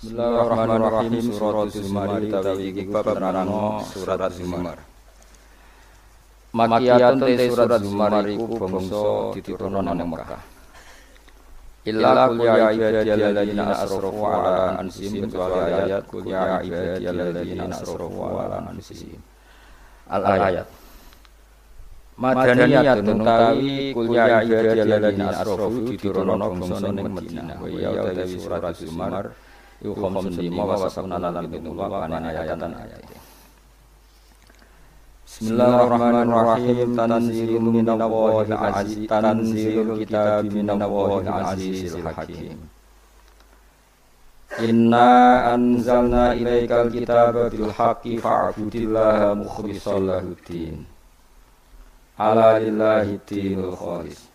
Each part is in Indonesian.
Bismillahirrahmanirrahim Surat Zumar utawi iki bab nerangno surat Zumar. Makiyatun te surat Zumar iku bangsa diturunan nang Mekah. Illa qul ya ibadiyalladzina asrafu ala anfusihim wa ayat qul ya ibadiyalladzina asrafu ala anfusihim. Al ayat. Madaniyatun utawi kul ya ibadiyalladzina asrafu diturunan bangsa ning Madinah wa ya utawi surat Zumar yu khamsun lima wa sab'una lan pitullah wa ana ayatan ayat Bismillahirrahmanirrahim tanzilun minallahil aziz tanzilul kitab minallahil azizil hakim Inna anzalna ilaikal kitaba bil haqqi fa'budillaha mukhlishal lahuddin Ala lillahi dinul khalis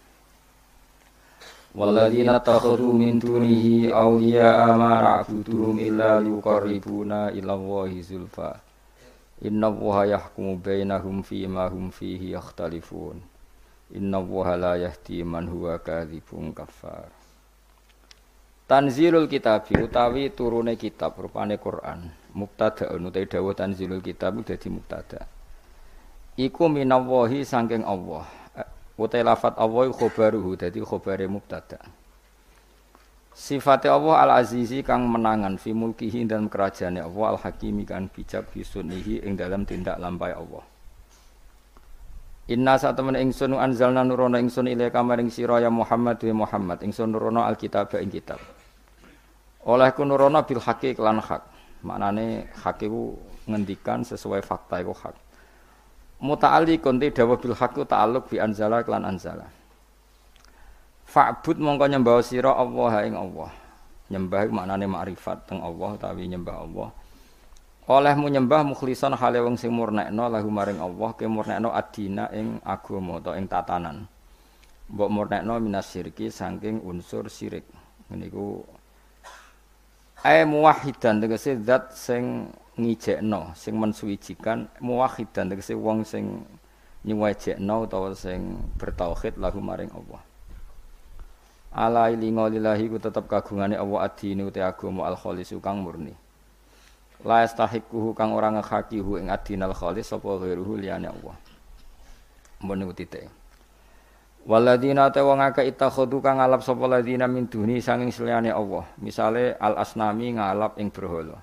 والذين اتخذوا من دونه أولياء ما نعبدهم إلا ليقربونا إلى الله زلفى إن الله يحكم بينهم فيما هم فيه يختلفون إن الله لا يهدي من هو كاذب كفار Tanzilul kitab utawi turune kitab rupane Quran. Mubtada utawi dawuh tanzilul kitab dadi mubtada. Iku minallahi saking Allah utai lafat Allah khobaruhu jadi khobare mubtada Sifatnya Allah al-azizi kang menangan fi mulkihi dan kerajaannya Allah al-hakimi kang bijak fi sunihi ing dalam tindak lampai Allah Inna saat temen ingsun anzalna nurono ingsun ilai kamaring siro ya Muhammad wa Muhammad ingsun nurono alkitab ing kitab oleh nurono bil haki lan hak maknane hakiku ngendikan sesuai fakta iku hak muta'alliqun ti dawa bil haqqi ta'alluq bi anzala lan anzala fa'bud mongko nyembah sira Allah ing Allah nyembah maknane makrifat teng Allah utawi nyembah Allah Oleh menyembah mukhlisan hale wong sing murnekno lahu maring Allah ke murnekno adina ing agama utawa ing tatanan mbok murnekno minas syirki saking unsur syirik Meniku. ay muwahhidan tegese zat sing ngijekno sing mensuicikan dan tegese wong sing nyuwejekno utawa sing bertauhid lahu maring Allah ala ilinga lillahi ku tetep kagungane Allah adine uti agama al khalis kang murni la yastahiqquhu kang ora ngakhakihu ing adinal khalis sapa ghairuhu liyane Allah mbon niku titik Waladina te wong akeh itakhudu kang alap sapa ladina min duni sanging seliyane Allah misale al asnami ngalap ing berhala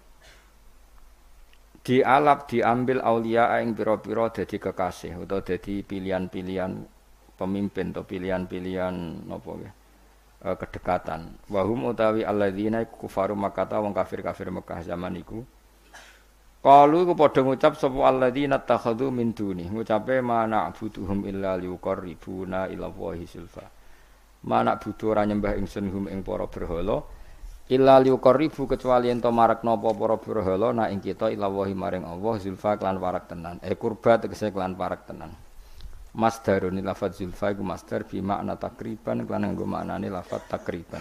dialap diambil aulia yang biro biro jadi kekasih atau jadi pilihan-pilihan pemimpin atau pilihan-pilihan nopo ya e, kedekatan wahum utawi alladzina kufaru makata wong kafir-kafir Mekah zaman iku Kalu iku padha ngucap sapa alladzina takhadhu min duni ngucape mana butuhum illa liqarribuna ila wahi zulfa mana butuh ora nyembah ingsun hum ing para berhala Illa liukoribu kecuali ento marak nopo poro berhala na ing kita illa wahi maring Allah zulfa klan warak tenan. Eh kurba tegese klan warak tenan. Masdarun lafat zulfa iku masdar bi makna takriban klan nggo maknane lafat takriban.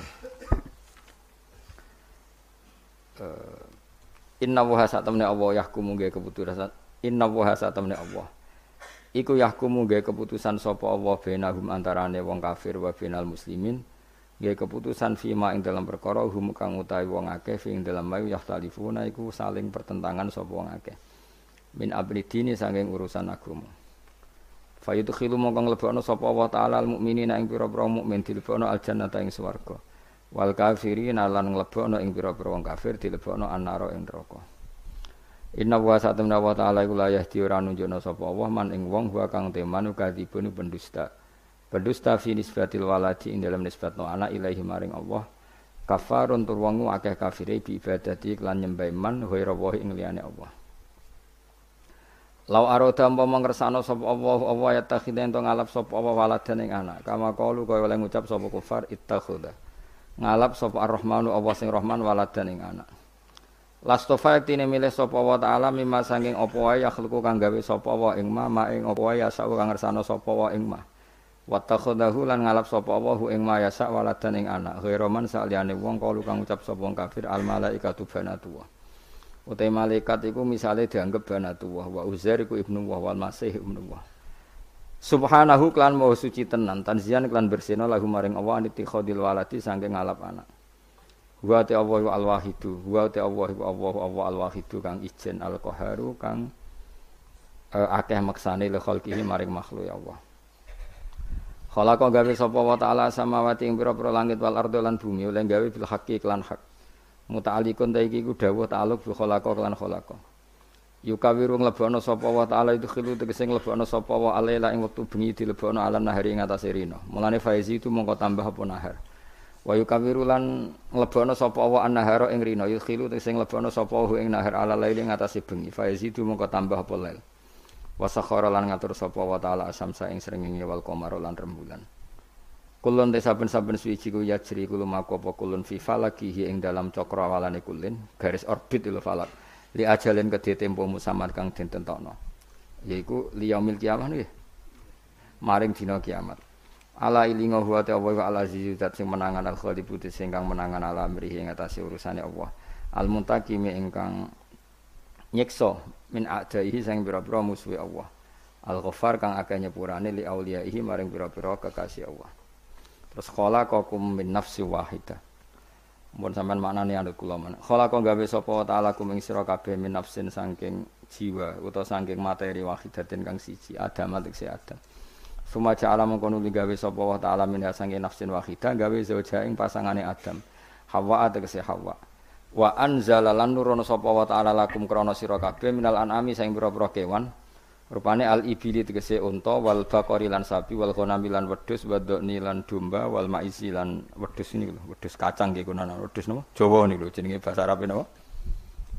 Eh, inna wuha sa temne Allah yahkumu ge keputusan inna wuha sa temne Allah. Iku yahkumu ge keputusan sapa Allah benahum antarane wong kafir wa benal muslimin Gaya keputusan fima ing dalam perkara hum kang utawi wong akeh fi ing dalam mayu yahtalifuna iku saling pertentangan sapa wong akeh min abri dini saking urusan agama fa yudkhilu mongko nglebokno sapa wa taala al mukminina ing pira-pira mukmin dilebokno al jannata ing swarga wal nalan lan nglebokno ing pira-pira wong kafir dilebokno annara ing neraka Inna wa sa'atamna wa ta'ala iku layah diura nunjukna sapa Allah man ing wong te kang temanu kadibun pendusta Berdusta fi nisbatil waladi ing dalam nisbat no anak ilaihi maring Allah. Kafarun turwangu akeh kafire bi ibadati lan nyembah man ghaira wa ing liyane Allah. Lau aroda umpama ngersano sapa Allah Allah ya takhidha ento ngalap sapa Allah waladan ing anak. Kama qalu kaya oleh ngucap sapa kufar ittakhudha. Ngalap sapa Ar-Rahmanu Allah sing Rahman waladan ing anak. Lastofa tine milih sapa wa ta'ala mimma sanging apa wae yakhluqu kang gawe sapa wa ing ma ma ing apa wae ya ngersano sapa wa ing ma. Wattakhadahu lan ngalap sapa Allah hu ing mayasa waladan ing anak. Ghairoman saliyane wong kalu kang ucap sapa wong kafir al malaikatu banatullah. Utai malaikat iku misale dianggap banatullah wa Uzair iku ibnu wa wal Masih ibnu wa. Subhanahu klan mau suci tenan tanzian klan bersihna lahu maring Allah nitikhadil walati sangke ngalap anak. Wa ta Allahu al wahidu wa ta Allahu Allahu Allah al wahidu kang ijen al qaharu kang eh, akeh maksane li khalqihi maring makhluk ya Wa Khalaqa gawe sapa wa ta'ala samawati ing pira-pira langit wal ardo lan bumi oleh gawe bil haqqi kelan hak. Muta'alikun ta iki ku dawuh aluk bil khalaqa kelan khalaqa. Yukawiru nglebokno sapa wa ta'ala itu khilu tegese nglebokno sapa wa alaila ing wektu bengi dilebokno alam nahari ing atase rina. Mulane faizi itu mongko tambah apa nahar. Wa yukawiru lan nglebokno sapa wa annahara ing rina yukhilu tegese nglebokno sapa ing nahar ala laili ing atase bengi. Faizi itu mongko tambah apa lail wasakhara lan ngatur sapa wa taala asamsa ing srengenge wal qamar lan rembulan kulun te saben-saben suci ku yajri kulo mako apa kulun fi falakihi ing dalam cakra walane kulin garis orbit lho falak li ajalin kedhe tempo musamad kang den tentokno yaiku liyaumil kiamah nggih maring dina kiamat ala ilinga huwa ta wa ala zizat sing menangan al khalibu sing kang menangan ala amrihi ing atase urusane Allah al muntakimi ingkang Nyekso min adaihi sang pira-pira musuhi Allah. Al-Ghaffar kang akeh nyepurane li auliyaihi maring pira-pira kekasih Allah. Terus kokum min nafsi wahidah. Mun sampean maknane anut kula men. Khalaqa gawe sapa taala kuming sira kabeh min nafsin saking jiwa utawa saking materi wahidatin kang siji Adam atik si Adam. Suma ja'ala mengkono gawe sapa ta'ala min saking nafsin wahidah gawe zaujaing pasangane Adam. Hawa atik si Hawa wa anzala lan nurono sapa wa ta'ala lakum krana sira kabeh minal anami saing pira-pira kewan rupane al ibili tegese unta wal baqari lan sapi wal ghanami lan wedhus wadoni lan domba wal maisi lan wedhus ini lho wedhus kacang nggih kono wedhus napa Coba niku lho jenenge bahasa Arabe napa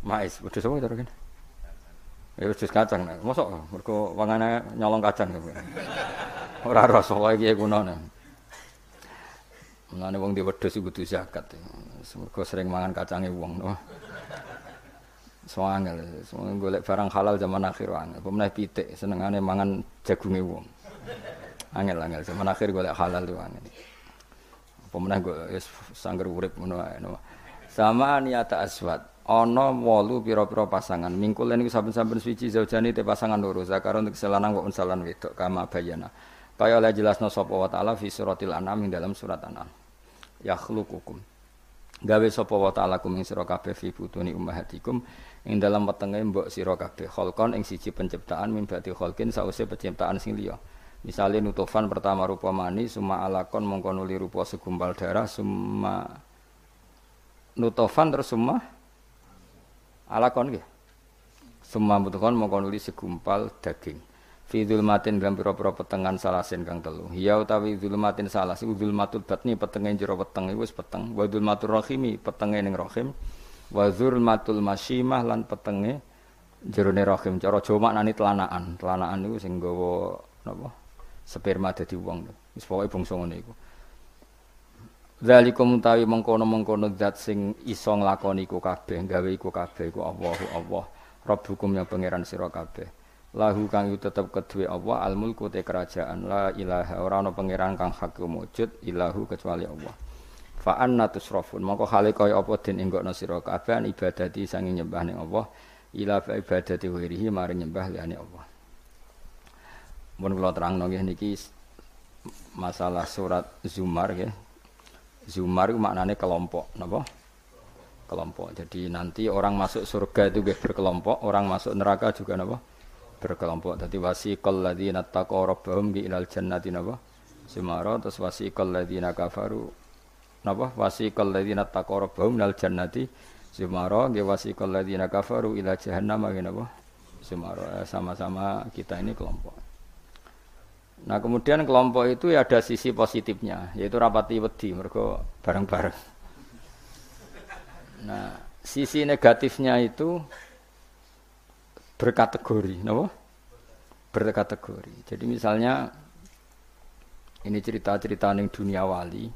mais wedhus apa kira kene Ya wedhus kacang nah. Mosok mergo wangane nyolong kacang. Ora rasa wae iki gunane. Mulane wong di wedhus iku kudu zakat. Semoga sering mangan kacange wong no. Soangel, semoga golek barang halal zaman akhir angel. Pemenah pitik senengane mangan jagunge wong. Angel angel zaman akhir golek halal tuh angel. Pemenah go wis ya, sangger urip ngono ae no. Sama niat aswat. Ono wolu pira-pira pasangan Mingkul ini saben-saben suci zaujani te pasangan loro zakaron untuk selanang wa unsalan wedok kama bayana kaya oleh jelasno sapa wa taala fi suratil anam ing dalam surat anam yakhluqukum gawe sapa wa ta'ala kum ing sira kabeh fi butuni ummahatikum ing dalam wetenge mbok sira kabeh khalqan ing siji penciptaan min ba'di khalqin sause penciptaan sing liya misale nutufan pertama rupa mani summa alakon mongko nuli rupa segumpal darah summa nutufan terus summa alakon nggih summa butuhkan mongko nuli segumpal daging fi matin dalam pira-pira petengan salasin kang telu ya utawi matin salas iku dzulmatul batni petenge jero weteng iku wis peteng wa dzulmatur rahimi petenge ning rahim wa masih masyimah lan petenge jerone rahim cara Jawa maknane telanaan telanaan niku sing nggawa napa sperma dadi wong wis pokoke bangsa ngene iku Zalikum utawi mengkono-mengkono zat sing iso nglakoni iku kabeh, gawe iku kabeh iku Allahu Allah. Rabbukum yang pangeran sira kabeh lahu kang yu tetep kedue Allah al mulku te kerajaan la ilaha ora ana pangeran kang hak wujud ilahu kecuali Allah fa anna tusrafun mongko hale kaya apa den enggokno sira kabeh ibadati sangin nyembah ning Allah ila fa ibadati wirihi mari nyembah liyane Allah mun kula terangno nggih niki masalah surat Zumar ya Zumar itu maknane kelompok napa kelompok jadi nanti orang masuk surga itu berkelompok orang masuk neraka juga napa berkelompok Jadi wasiqal ladzina taqaw rabbahum bi ilal jannati napa sumara terus wasiqal ladzina kafaru napa wasiqal ladzina taqaw rabbahum ilal jannati sumara nggih wasiqal ladzina kafaru ila jahannam napa sumara eh, sama-sama kita ini kelompok Nah kemudian kelompok itu ya ada sisi positifnya, yaitu rapati wedi, mereka bareng-bareng. Nah sisi negatifnya itu berkategori, no? berkategori. Jadi misalnya ini cerita-cerita ning dunia wali.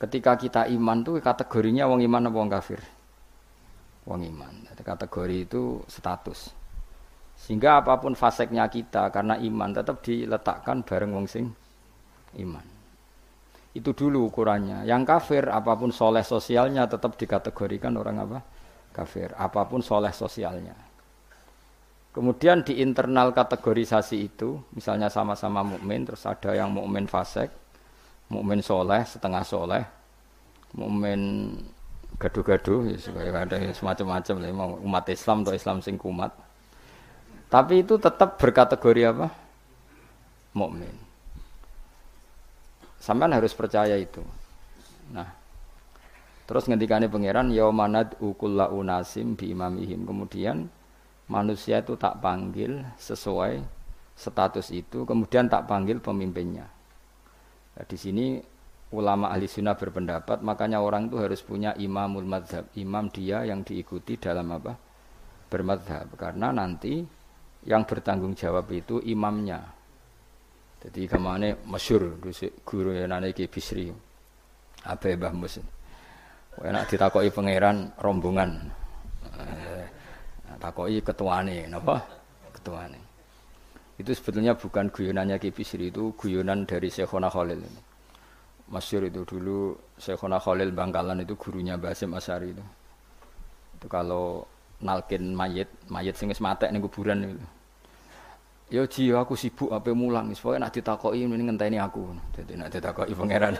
Ketika kita iman tuh kategorinya wong iman apa wong kafir? Wong iman. Jadi kategori itu status. Sehingga apapun faseknya kita karena iman tetap diletakkan bareng wong sing iman. Itu dulu ukurannya. Yang kafir apapun soleh sosialnya tetap dikategorikan orang apa? Kafir. Apapun soleh sosialnya. Kemudian di internal kategorisasi itu, misalnya sama-sama mukmin, terus ada yang mukmin fasek, mukmin soleh, setengah soleh, mukmin gaduh-gaduh, ya, ada semacam-macam ya, umat Islam atau Islam singkumat. Tapi itu tetap berkategori apa? Mukmin. Sampean harus percaya itu. Nah, terus ngendikane pangeran manad ukulla unasim bi imamihim. Kemudian manusia itu tak panggil sesuai status itu, kemudian tak panggil pemimpinnya. Nah, di sini ulama ahli sunnah berpendapat makanya orang itu harus punya imamul madhab, imam dia yang diikuti dalam apa? Bermadhab, karena nanti yang bertanggung jawab itu imamnya. Jadi kemana masyur guru yang nane ke bisri, apa ya Enak ditakoi pangeran rombongan. Eh, takoki ketuane napa? Ketuane. Itu sebetulnya bukan guyonannya Ki Bisri itu guyonan dari Syekhona Khalil ini. Masyur itu dulu Syekhona Khalil Bangkalan itu gurunya Basim Asari itu. Itu kalau nalkin mayit, mayit sing wis matek ning kuburan itu. Yo ya, ji aku sibuk ape mulang, pokoke nek ditakoki ini ngenteni aku. Dadi nek ditakoki pangeran.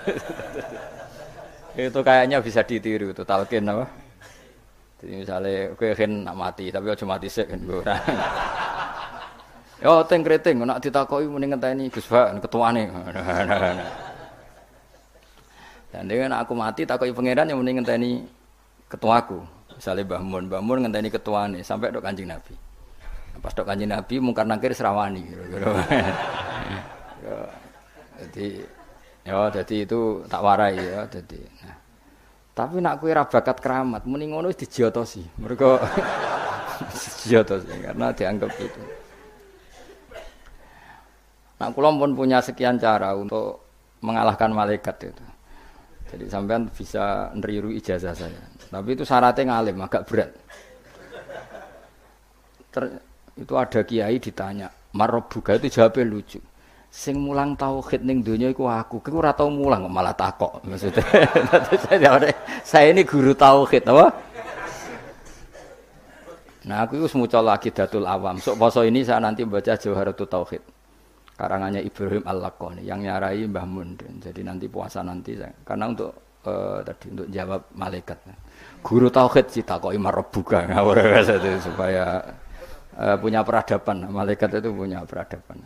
itu kayaknya bisa ditiru itu talkin apa? Jadi misalnya kowe kan nak mati tapi aja mati sik kan gue. Yo ya, teng keriting, nak ditakoki mending ngenteni Gus Bak ketuane. Dan dengan aku mati takoi pangeran yang mending ini ketuaku. Misalnya Mbah Mun, Mbah Mun ngenteni ketuane sampai dok Kanjeng Nabi. Pas dok Kanjeng Nabi mungkar nakir serawani. Ya, jadi ya jadi itu tak warai ya jadi. Nah. Tapi nak kue rabakat keramat, mending ngono dijotosi. Mereka dijotosi karena dianggap itu. Nak kulon pun punya sekian cara untuk mengalahkan malaikat itu. Jadi sampean bisa neriru ijazah saya. Tapi itu syaratnya ngalim, agak berat. Ter, itu ada kiai ditanya, marobuga itu jawabnya lucu sing mulang tauhid ning dunia iku aku. Kowe ora tau mulang malah takok maksudnya. saya ini guru tauhid apa? Nah, aku wis maca lagi datul awam. Sok poso ini saya nanti baca Jawharatul Tauhid. Karangannya Ibrahim Al-Lakoni yang nyarai Mbah Mundin Jadi nanti puasa nanti saya. Karena untuk uh, tadi untuk jawab malaikat. Guru tauhid sih takoi marebuka supaya uh, punya peradaban. Malaikat itu punya peradaban.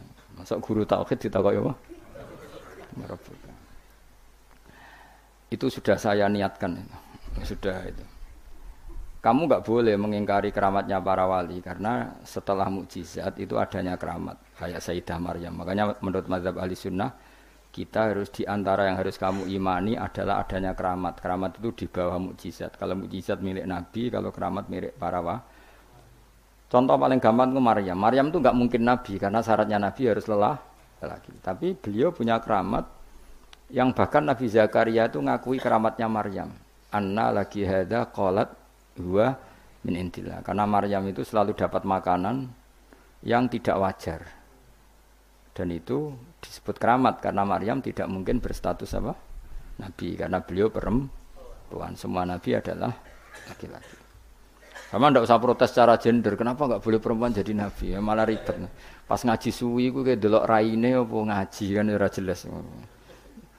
Masuk guru tauhid ditakoki apa? Marabuka. Itu sudah saya niatkan Sudah itu. Kamu nggak boleh mengingkari keramatnya para wali karena setelah mukjizat itu adanya keramat kayak Sayyidah Maryam. Makanya menurut mazhab ahli sunnah kita harus diantara yang harus kamu imani adalah adanya keramat. Keramat itu di bawah mukjizat. Kalau mukjizat milik Nabi, kalau keramat milik para wali Contoh paling gampang itu Maryam. Maryam itu nggak mungkin nabi karena syaratnya nabi harus lelah lagi. Tapi beliau punya keramat yang bahkan Nabi Zakaria itu ngakui keramatnya Maryam. Anna lagi hada kolat huwa min intila Karena Maryam itu selalu dapat makanan yang tidak wajar. Dan itu disebut keramat karena Maryam tidak mungkin berstatus apa? Nabi karena beliau perempuan. Semua nabi adalah laki-laki. Sama ndak usah protes secara gender, kenapa nggak boleh perempuan jadi nabi? Ya, malah ribet. Pas ngaji suwi gue kayak delok raine apa ngaji kan ora jelas.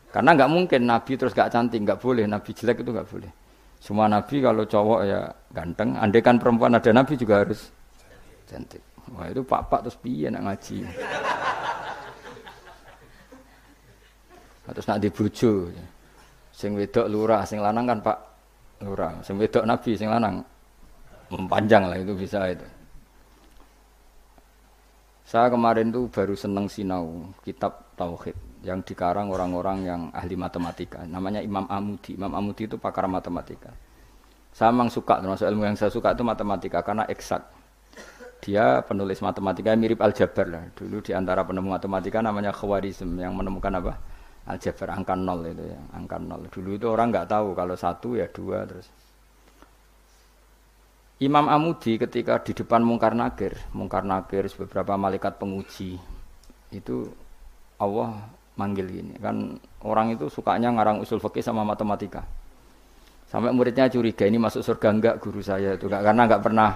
Karena nggak mungkin nabi terus gak cantik, nggak boleh nabi jelek itu nggak boleh. Semua nabi kalau cowok ya ganteng, andai kan perempuan ada nabi juga harus cantik. Wah itu pak-pak terus piye nak ngaji. Terus nak dibujuk. Sing wedok lurah, sing lanang kan Pak lurah. Sing wedok nabi, sing lanang panjang lah itu bisa itu. Saya kemarin tuh baru seneng sinau kitab tauhid yang dikarang orang-orang yang ahli matematika. Namanya Imam Amudi. Imam Amudi itu pakar matematika. Saya memang suka termasuk ilmu yang saya suka itu matematika karena eksak. Dia penulis matematika mirip aljabar lah. Dulu diantara penemu matematika namanya Khawarizm yang menemukan apa? Aljabar angka nol itu ya, angka nol. Dulu itu orang nggak tahu kalau satu ya dua terus Imam Amudi ketika di depan Mungkar Nagir, Mungkar Nagir, beberapa malaikat penguji itu Allah manggil ini kan orang itu sukanya ngarang usul fikih sama matematika sampai muridnya curiga ini masuk surga enggak guru saya itu enggak karena enggak pernah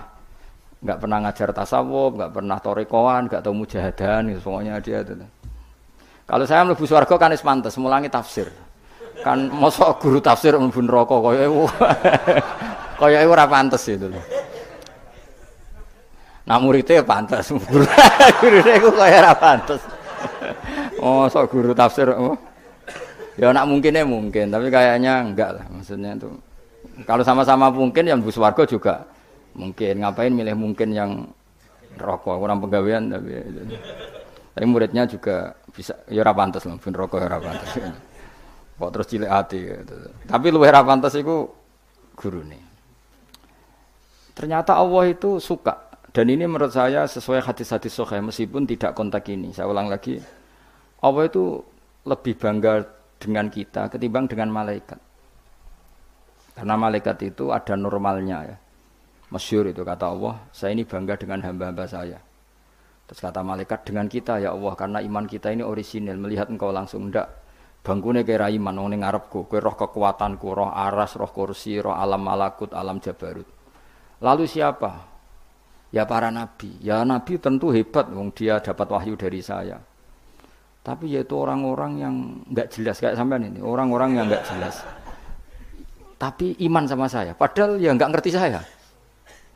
enggak pernah ngajar tasawuf enggak pernah torekoan enggak tahu mujahadan gitu, semuanya dia itu kalau saya mlebu surga kan wis mantas mulangi tafsir kan mosok guru tafsir membun rokok, koyo Kaya ora pantes itu lho. Nah muridnya ya guru Gurune iku kaya ora pantes. Oh, sok guru tafsir. Oh. Ya nak mungkin ya mungkin, tapi kayaknya enggak lah maksudnya itu. Kalau sama-sama mungkin yang bus warga juga mungkin ngapain milih mungkin yang rokok kurang pegawaian tapi tapi muridnya juga bisa ya ora pantes lah pun rokok ya ora pantes kok terus cilik hati gitu. tapi luwih ora pantes iku gurune Ternyata Allah itu suka. Dan ini menurut saya sesuai hati-hati sohaya, meskipun tidak kontak ini. Saya ulang lagi, Allah itu lebih bangga dengan kita ketimbang dengan malaikat. Karena malaikat itu ada normalnya ya. Masyur itu kata Allah, saya ini bangga dengan hamba-hamba saya. Terus kata malaikat dengan kita ya Allah, karena iman kita ini orisinil, melihat engkau langsung. Enggak, bangkune kira iman, ini ngarepku, kue roh kekuatanku, roh aras, roh kursi, roh alam malakut, alam jabarut. Lalu siapa? Ya para nabi. Ya nabi tentu hebat, wong dia dapat wahyu dari saya. Tapi yaitu orang-orang yang nggak jelas kayak sampean ini, orang-orang yang nggak jelas. Tapi iman sama saya, padahal ya nggak ngerti saya.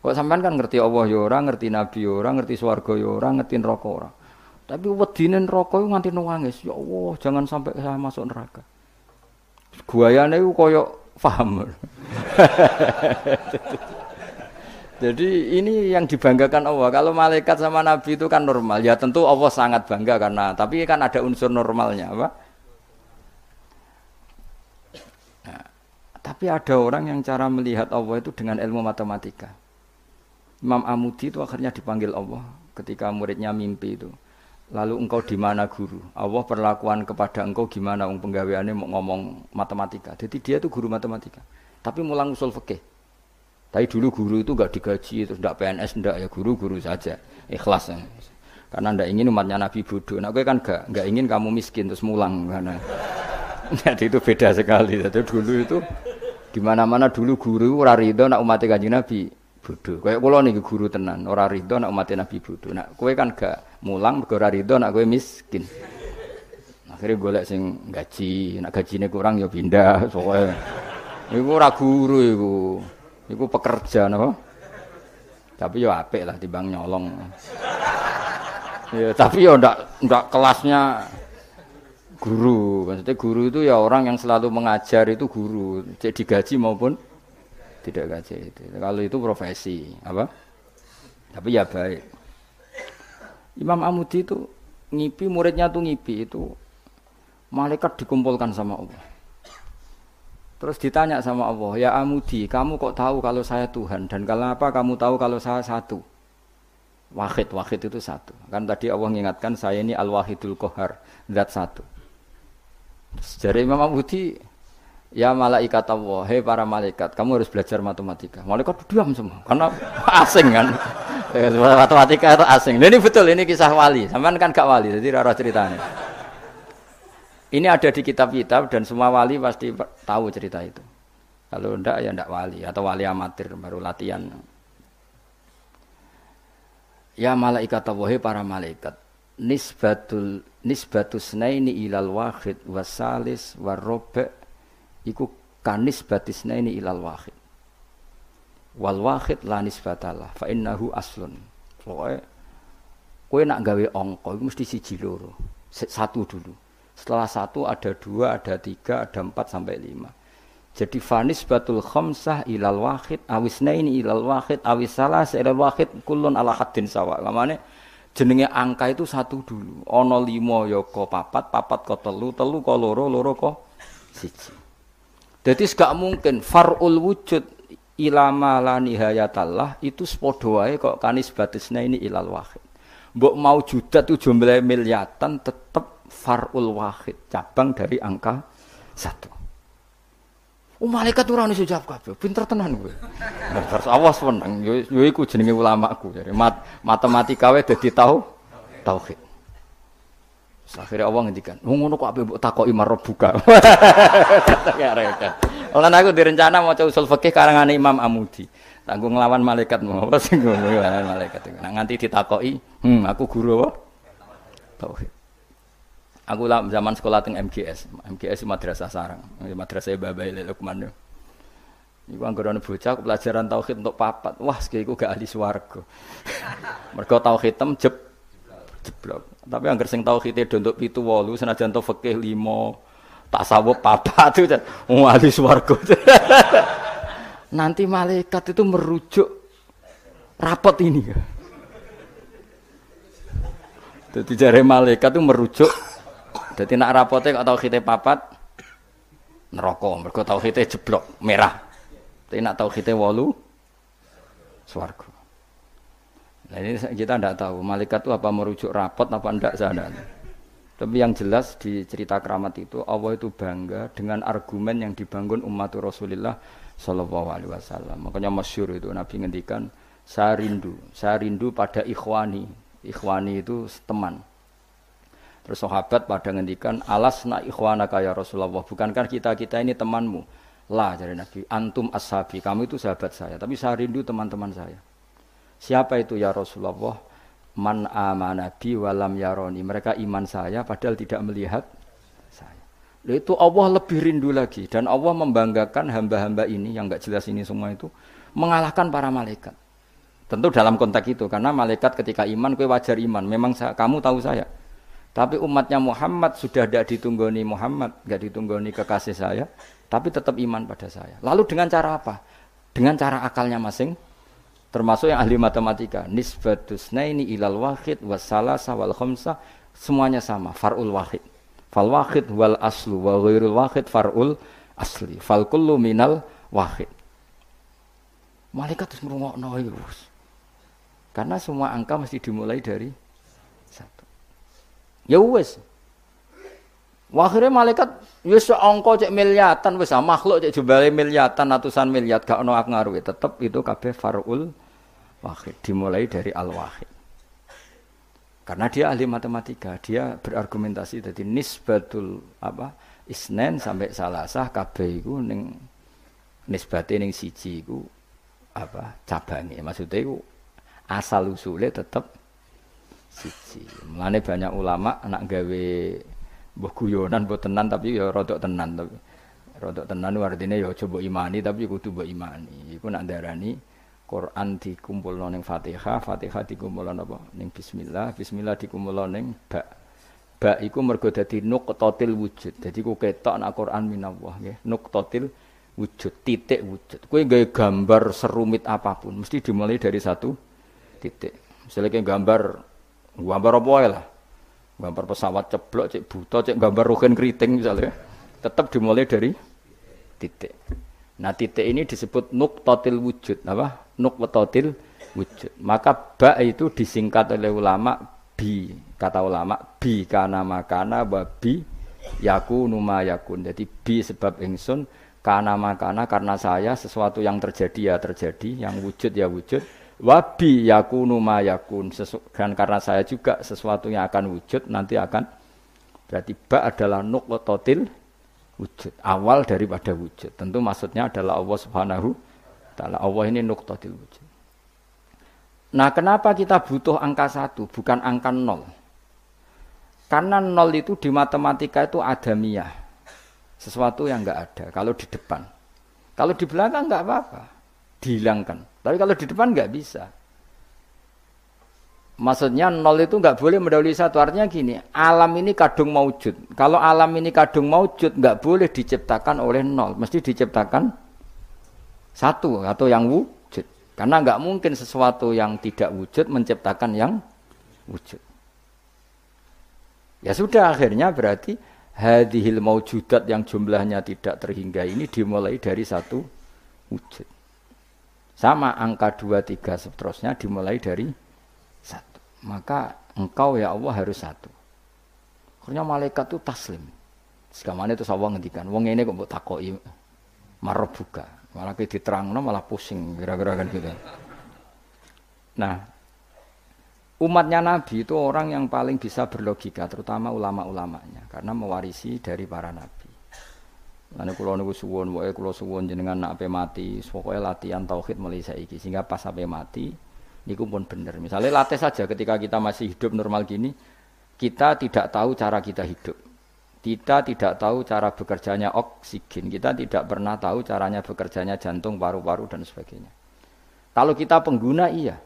Kok sampean kan ngerti Allah ya orang, ngerti Nabi ya orang, ngerti swarga ya orang, ngerti neraka orang. Tapi wedine neraka itu nganti nangis, ya Allah, jangan sampai saya masuk neraka. Guayane iku koyo paham. Jadi ini yang dibanggakan Allah. Kalau malaikat sama nabi itu kan normal. Ya tentu Allah sangat bangga karena tapi kan ada unsur normalnya, apa? Nah, tapi ada orang yang cara melihat Allah itu dengan ilmu matematika. Imam Amudi itu akhirnya dipanggil Allah ketika muridnya mimpi itu. Lalu engkau di mana guru? Allah perlakuan kepada engkau gimana? Wong penggaweane mau ngomong matematika. Jadi dia itu guru matematika. Tapi mulang usul fikih tapi dulu guru itu nggak digaji, terus ndak PNS ndak ya guru-guru saja, ikhlas. Karena ndak ingin umatnya Nabi bodoh. Nah, gue kan nggak nggak ingin kamu miskin terus mulang karena. Jadi itu beda sekali. Jadi dulu itu di mana-mana dulu guru ora ridho nak umatnya kanjeng Nabi bodoh. Kayak kula niki guru tenan, ora ridho nak umatnya Nabi bodoh. Nak kowe kan nggak mulang bego ora ridho nak kowe miskin. Akhirnya gue golek sing gaji, nak gajine kurang ya pindah soalnya. Iku ora guru iku. Iku pekerja napa? Tapi yo apik lah dibang nyolong. ya, tapi yo ndak ndak kelasnya guru. Maksudnya guru itu ya orang yang selalu mengajar itu guru, cek digaji maupun tidak gaji Kalau itu profesi, apa? Tapi ya baik. Imam Amudi itu ngipi muridnya tuh ngipi itu malaikat dikumpulkan sama Allah. Terus ditanya sama Allah, ya Amudi, kamu kok tahu kalau saya Tuhan dan kenapa kamu tahu kalau saya satu? Wahid, wahid itu satu. Kan tadi Allah mengingatkan saya ini Al-Wahidul Kohar, zat satu. Dari Imam Amudi, ya malaikat Allah, hei para malaikat, kamu harus belajar matematika. Malaikat diam semua, karena asing kan. Eh, matematika itu asing. Ini betul, ini kisah wali. Sampai kan gak wali, jadi rara ceritanya. Ini ada di kitab-kitab dan semua wali pasti tahu cerita itu. Kalau ndak ya ndak wali atau wali amatir baru latihan. Ya malaikat wahi para malaikat. Nisbatul nisbatus naini ilal wahid wasalis warobe iku kanis batis naini ilal wahid. Wal wahid la nisbatalah fa innahu aslun. Pokoke kowe nak gawe angka mesti siji loro. Satu dulu setelah satu ada dua, ada tiga, ada empat sampai lima. Jadi fanis batul khomsah ilal wahid ini ilal wahid awis salah ilal wahid kulon ala hadin sawa. Lamane jenenge angka itu satu dulu. Ono limo yoko ya papat, papat ko telu, telu ko loro, loro ko siji. Jadi gak mungkin farul wujud ilama la nihayatallah itu spodoai kok kanis batisna ini ilal wahid. Mbok mau judat tuh jumlah miliatan tetep farul wahid, cabang dari angka satu. Oh, malaikat ora iso jawab kabeh, pinter tenan kowe. Terus awas menang, yo, yo iku jenenge ulamaku. Jadi mat, matematika wae dadi tau tauhid. Akhirnya Allah ngendikan, "Wong oh, ngono kok ape takoi takoki marep buka." Kalau ya, repot. aku direncana maca usul fakih karangan Imam Amudi. Tanggung nglawan malaikat mau apa sih nglawan malaikat. Nah, Nanti ditakoi, "Hmm, aku guru apa?" Tauhid. Aku lah zaman sekolah teng MGS, MGS madrasah sarang, ya, madrasah babai kemana. Iku anggaran bocah pelajaran tauhid untuk papat. Wah, sekali gak ahli suwargo. Mereka tauhid tem jeb jeblok. Tapi angger sing itu untuk pitu walu, senajan tau fakih limo sabo papat tuh mau ahli suwargo. Nanti malaikat itu merujuk rapot ini. Jadi jari malaikat itu merujuk jadi nak rapote kok kita papat neraka, mergo kita jeblok merah. Tapi nak kita wolu swarga. Nah ini kita tidak tahu malaikat itu apa merujuk rapot apa tidak sana. Tapi yang jelas di cerita keramat itu Allah itu bangga dengan argumen yang dibangun umat Rasulullah Shallallahu Alaihi Wasallam. Makanya masyur itu Nabi ngendikan saya rindu, saya rindu pada ikhwani. Ikhwani itu teman Terus sahabat pada ngendikan alasna ikhwana kaya Rasulullah, bukankah kita-kita ini temanmu? Lah dari Nabi, antum ashabi, kamu itu sahabat saya, tapi saya rindu teman-teman saya. Siapa itu ya Rasulullah? Man amanabi walam yaroni. Mereka iman saya padahal tidak melihat saya. Itu Allah lebih rindu lagi dan Allah membanggakan hamba-hamba ini yang nggak jelas ini semua itu mengalahkan para malaikat. Tentu dalam konteks itu karena malaikat ketika iman kue wajar iman. Memang saya, kamu tahu saya. Tapi umatnya Muhammad sudah tidak ditunggoni Muhammad, tidak ditunggoni kekasih saya, tapi tetap iman pada saya. Lalu dengan cara apa? Dengan cara akalnya masing, termasuk yang ahli matematika. Nisbatusna ini ilal wahid wasala sawal khomsa semuanya sama. Farul wahid, fal wahid wal aslu wal ghairul wahid farul asli. Fal kullu minal wahid. Malaikat terus merungok noyus. Karena semua angka mesti dimulai dari Ya wes, Akhirnya malaikat wis ya angka cek miliatan wis ah, makhluk cek jumlahe miliatan ratusan miliat gak ono aku ngaruhi tetep itu kabeh farul wahid dimulai dari al wahid. Karena dia ahli matematika, dia berargumentasi dari nisbatul apa isnen sampai salasah kabeh iku ning nisbate ning siji iku apa cabange maksudnya iku asal usulnya tetap siji. Mulane banyak ulama anak gawe mbah guyonan mbah tenan tapi ya rodok tenan tapi rodok tenan artinya ya coba imani tapi ya kudu mbok imani. Iku nak darani Quran dikumpulno ning Fatihah, Fatihah dikumpulno apa? Ning bismillah, bismillah dikumpulno ning ba. Ba iku mergo dadi nuqtatil wujud. Dadi ku ketok nak Quran minallah nggih, nuqtatil wujud, titik wujud. Kowe gawe gambar serumit apapun mesti dimulai dari satu titik. Misalnya kayak gambar Gambar apa lah? Gambar pesawat ceblok, cek buta, cek gambar rugen keriting misalnya. Tetap dimulai dari titik. Nah titik ini disebut totil wujud. Apa? Nuktotil wujud. Maka ba itu disingkat oleh ulama bi. Kata ulama bi karena makana babi bi yakunu ma yakun. Jadi bi sebab ingsun karena makana karena saya sesuatu yang terjadi ya terjadi, yang wujud ya wujud wabi yakunu ma yakun dan karena saya juga sesuatu yang akan wujud nanti akan berarti ba adalah nuklototil wujud awal daripada wujud tentu maksudnya adalah Allah Subhanahu taala Allah ini nuklototil wujud nah kenapa kita butuh angka satu bukan angka nol karena nol itu di matematika itu adamiah sesuatu yang nggak ada kalau di depan kalau di belakang nggak apa-apa dihilangkan tapi kalau di depan nggak bisa. Maksudnya nol itu nggak boleh mendahului satu. Artinya gini, alam ini kadung maujud. Kalau alam ini kadung maujud, nggak boleh diciptakan oleh nol. Mesti diciptakan satu atau yang wujud. Karena nggak mungkin sesuatu yang tidak wujud menciptakan yang wujud. Ya sudah akhirnya berarti hadhil maujudat yang jumlahnya tidak terhingga ini dimulai dari satu wujud. Sama angka 2, 3 seterusnya dimulai dari satu. Maka engkau ya Allah harus satu. Akhirnya malaikat itu taslim. sekarang itu sawah ngendikan, wong ini kok takoi takoki buka. Malah ki diterangno malah pusing kira-kira kan gitu. Nah, umatnya Nabi itu orang yang paling bisa berlogika, terutama ulama-ulamanya karena mewarisi dari para nabi. Lan kula niku suwon wae kula suwon jenengan nak ape mati, pokoke latihan tauhid mulai saiki sehingga pas ape mati niku pun bener. Misalnya latih saja ketika kita masih hidup normal gini, kita tidak tahu cara kita hidup. Kita tidak tahu cara bekerjanya oksigen, kita tidak pernah tahu caranya bekerjanya jantung, paru-paru dan sebagainya. Kalau kita pengguna iya.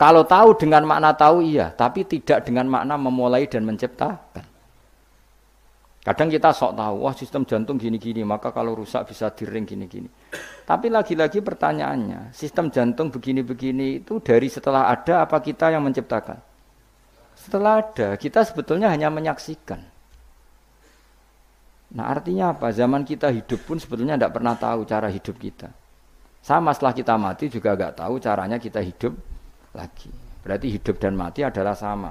Kalau tahu dengan makna tahu iya, tapi tidak dengan makna memulai dan menciptakan. Kadang kita sok tahu, wah sistem jantung gini-gini, maka kalau rusak bisa diring gini-gini. Tapi lagi-lagi pertanyaannya, sistem jantung begini-begini itu dari setelah ada apa kita yang menciptakan? Setelah ada, kita sebetulnya hanya menyaksikan. Nah artinya apa? Zaman kita hidup pun sebetulnya tidak pernah tahu cara hidup kita. Sama setelah kita mati juga nggak tahu caranya kita hidup lagi. Berarti hidup dan mati adalah sama.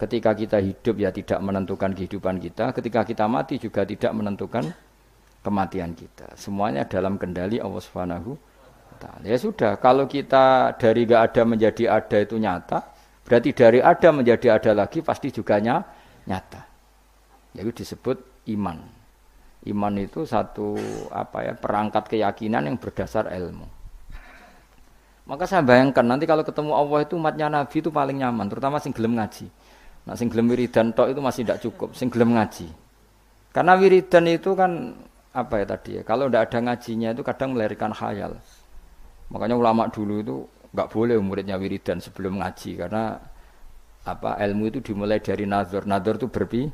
Ketika kita hidup ya tidak menentukan kehidupan kita, ketika kita mati juga tidak menentukan kematian kita. Semuanya dalam kendali Allah Subhanahu Ya sudah, kalau kita dari gak ada menjadi ada itu nyata, berarti dari ada menjadi ada lagi pasti juga nyata. Jadi disebut iman. Iman itu satu apa ya perangkat keyakinan yang berdasar ilmu. Maka saya bayangkan nanti kalau ketemu Allah itu umatnya Nabi itu paling nyaman, terutama sing gelem ngaji. Nah, sing gelem wiridan tok itu masih tidak cukup, sing gelem ngaji. Karena wiridan itu kan apa ya tadi ya, kalau tidak ada ngajinya itu kadang melahirkan khayal. Makanya ulama dulu itu nggak boleh muridnya wiridan sebelum ngaji karena apa ilmu itu dimulai dari nazar. Nazar itu berpi,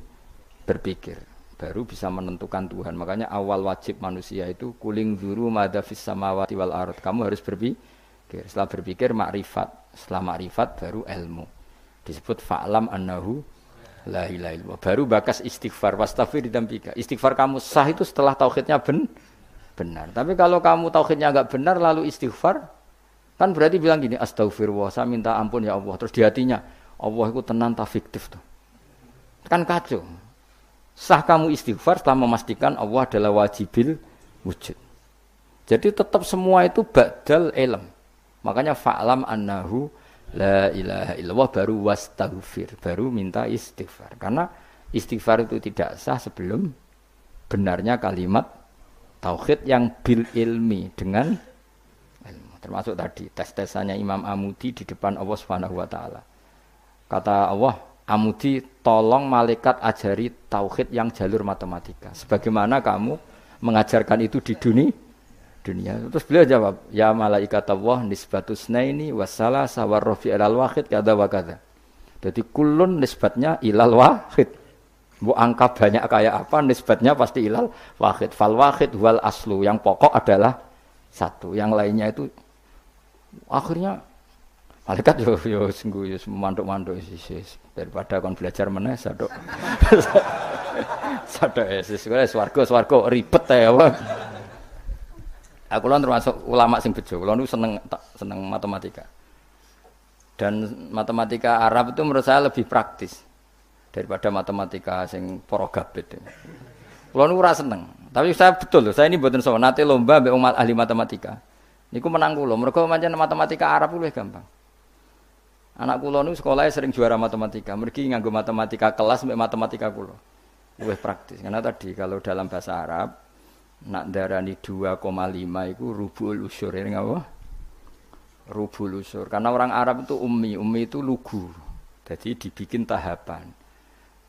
berpikir baru bisa menentukan Tuhan. Makanya awal wajib manusia itu kuling zuru madafis samawati wal arut. Kamu harus berpikir. Setelah berpikir makrifat, setelah makrifat baru ilmu disebut fa'lam annahu la ilaha Baru bakas istighfar wastafir ditampika. Istighfar kamu sah itu setelah tauhidnya ben benar. Tapi kalau kamu tauhidnya agak benar lalu istighfar kan berarti bilang gini astagfirullah saya minta ampun ya Allah terus di hatinya Allah itu tenan tak fiktif tuh. Kan kacau. Sah kamu istighfar setelah memastikan Allah adalah wajibil wujud. Jadi tetap semua itu badal ilm. Makanya fa'lam annahu La ilaha illallah baru wastaghfir, baru minta istighfar. Karena istighfar itu tidak sah sebelum benarnya kalimat tauhid yang bil ilmi dengan ilmu. Termasuk tadi tes-tesannya Imam Amudi di depan Allah Subhanahu wa taala. Kata Allah, Amudi tolong malaikat ajari tauhid yang jalur matematika. Sebagaimana kamu mengajarkan itu di dunia dunia. Terus beliau jawab, ya malaikat Allah nisbatus ini wasala sawar rofi al wahid kada wa kada. Jadi kulun nisbatnya ilal wahid. Bu angka banyak kayak apa nisbatnya pasti ilal wahid. Fal wahid wal aslu yang pokok adalah satu. Yang lainnya itu akhirnya malaikat yo yo sungguh yo manduk-manduk sih daripada kon belajar mana sadok. sadok ya, sih sekarang swargo swargo ribet ya. bang Aku lan termasuk ulama sing bejo. Kulo seneng tak seneng matematika. Dan matematika Arab itu menurut saya lebih praktis daripada matematika sing poro gabet. Kulo nu ora seneng. Tapi saya betul loh, saya ini buatan soal nanti lomba mbek umat ahli matematika. Niku menang loh, mereka macam matematika Arab lebih gampang. Anak kulo nu sekolahnya sering juara matematika, mergi nganggo matematika kelas be matematika kulo. Luwih praktis. Karena tadi kalau dalam bahasa Arab nak darani 2,5 itu rubul usur ini Wah Rubul usur. Karena orang Arab itu umi umi itu lugu. Jadi dibikin tahapan.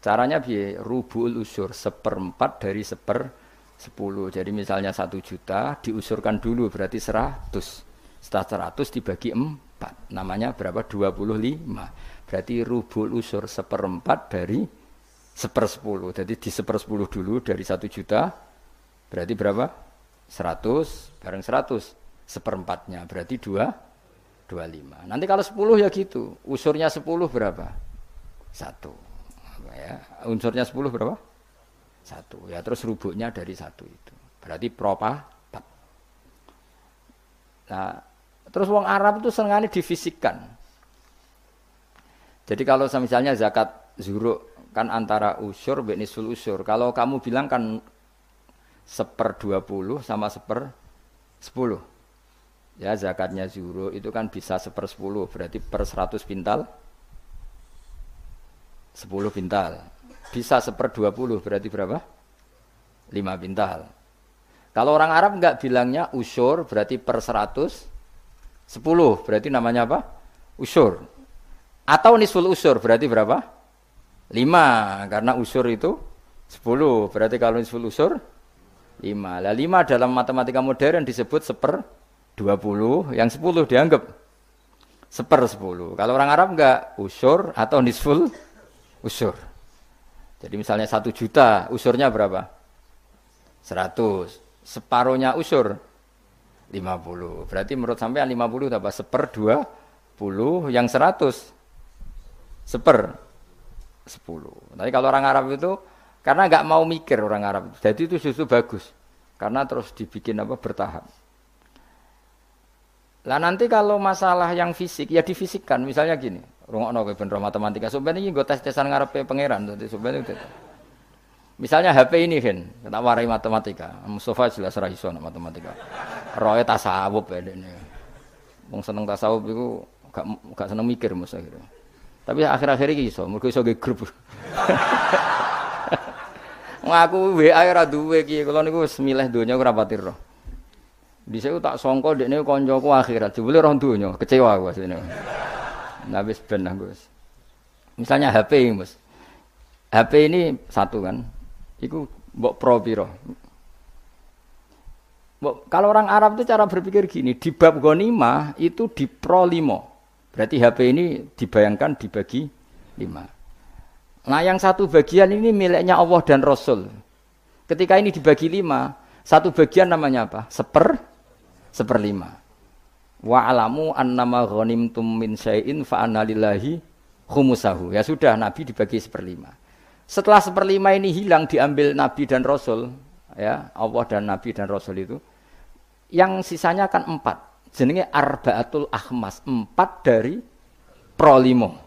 Caranya bi rubul usur seperempat dari seper sepuluh. Jadi misalnya satu juta diusurkan dulu berarti seratus. Setelah seratus dibagi empat. Namanya berapa? Dua puluh lima. Berarti rubul usur seperempat dari seper sepuluh. Jadi di seper sepuluh dulu dari satu juta Berarti berapa? 100 bareng 100 seperempatnya berarti 2 25. Nanti kalau 10 ya gitu. Usurnya 10 berapa? 1. Ya, unsurnya 10 berapa? 1. Ya terus rubuknya dari 1 itu. Berarti tak. Nah, terus wong Arab itu senengane difisikkan. Jadi kalau misalnya zakat zuruk kan antara usur be usur. Kalau kamu bilang kan seper puluh sama seper sepuluh ya zakatnya zuro itu kan bisa seper sepuluh berarti per seratus pintal sepuluh pintal bisa seper dua puluh berarti berapa lima pintal kalau orang Arab nggak bilangnya usur berarti per seratus sepuluh berarti namanya apa usur atau nisful usur berarti berapa lima karena usur itu sepuluh berarti kalau nisful usur lima. Lah lima dalam matematika modern disebut seper dua puluh, yang sepuluh dianggap seper sepuluh. Kalau orang Arab enggak usur atau nisful usur. Jadi misalnya satu juta, usurnya berapa? Seratus. Separuhnya usur lima puluh. Berarti menurut sampean lima puluh tambah seper dua puluh, yang seratus seper sepuluh. Tapi kalau orang Arab itu karena nggak mau mikir orang Arab. Jadi itu susu bagus. Karena terus dibikin apa bertahap. Lah nanti kalau masalah yang fisik ya difisikkan misalnya gini. Rungokno kowe ben matematika. Sampeyan iki nggo tes-tesan ngarep pangeran dadi itu Misalnya HP ini kan, tak warai matematika. Mustafa jelas ra iso matematika. Roe tasawuf ya ini. Wong seneng tasawuf itu gak gak seneng mikir mesti gitu. Tapi akhir-akhir ini iso, mergo iso grup. Ngaku WA ora duwe kiye kula niku wis milih donya ora pati roh. Dhisik tak sangka dekne kancaku akhirat jebule roh donya, kecewa aku asline. Nah wis ben aku wis. Misalnya HP ini Mas. HP ini satu kan. Iku mbok pro piro? Kalau orang Arab itu cara berpikir gini, di bab gonima itu di pro limo. Berarti HP ini dibayangkan dibagi lima. Nah yang satu bagian ini miliknya Allah dan Rasul. Ketika ini dibagi lima, satu bagian namanya apa? Seper, seperlima. Wa alamu an nama ronim min syai'in fa lillahi humusahu. Ya sudah Nabi dibagi seperlima. Setelah seperlima ini hilang diambil Nabi dan Rasul, ya Allah dan Nabi dan Rasul itu, yang sisanya kan empat. Jenenge arbaatul ahmas empat dari prolimo.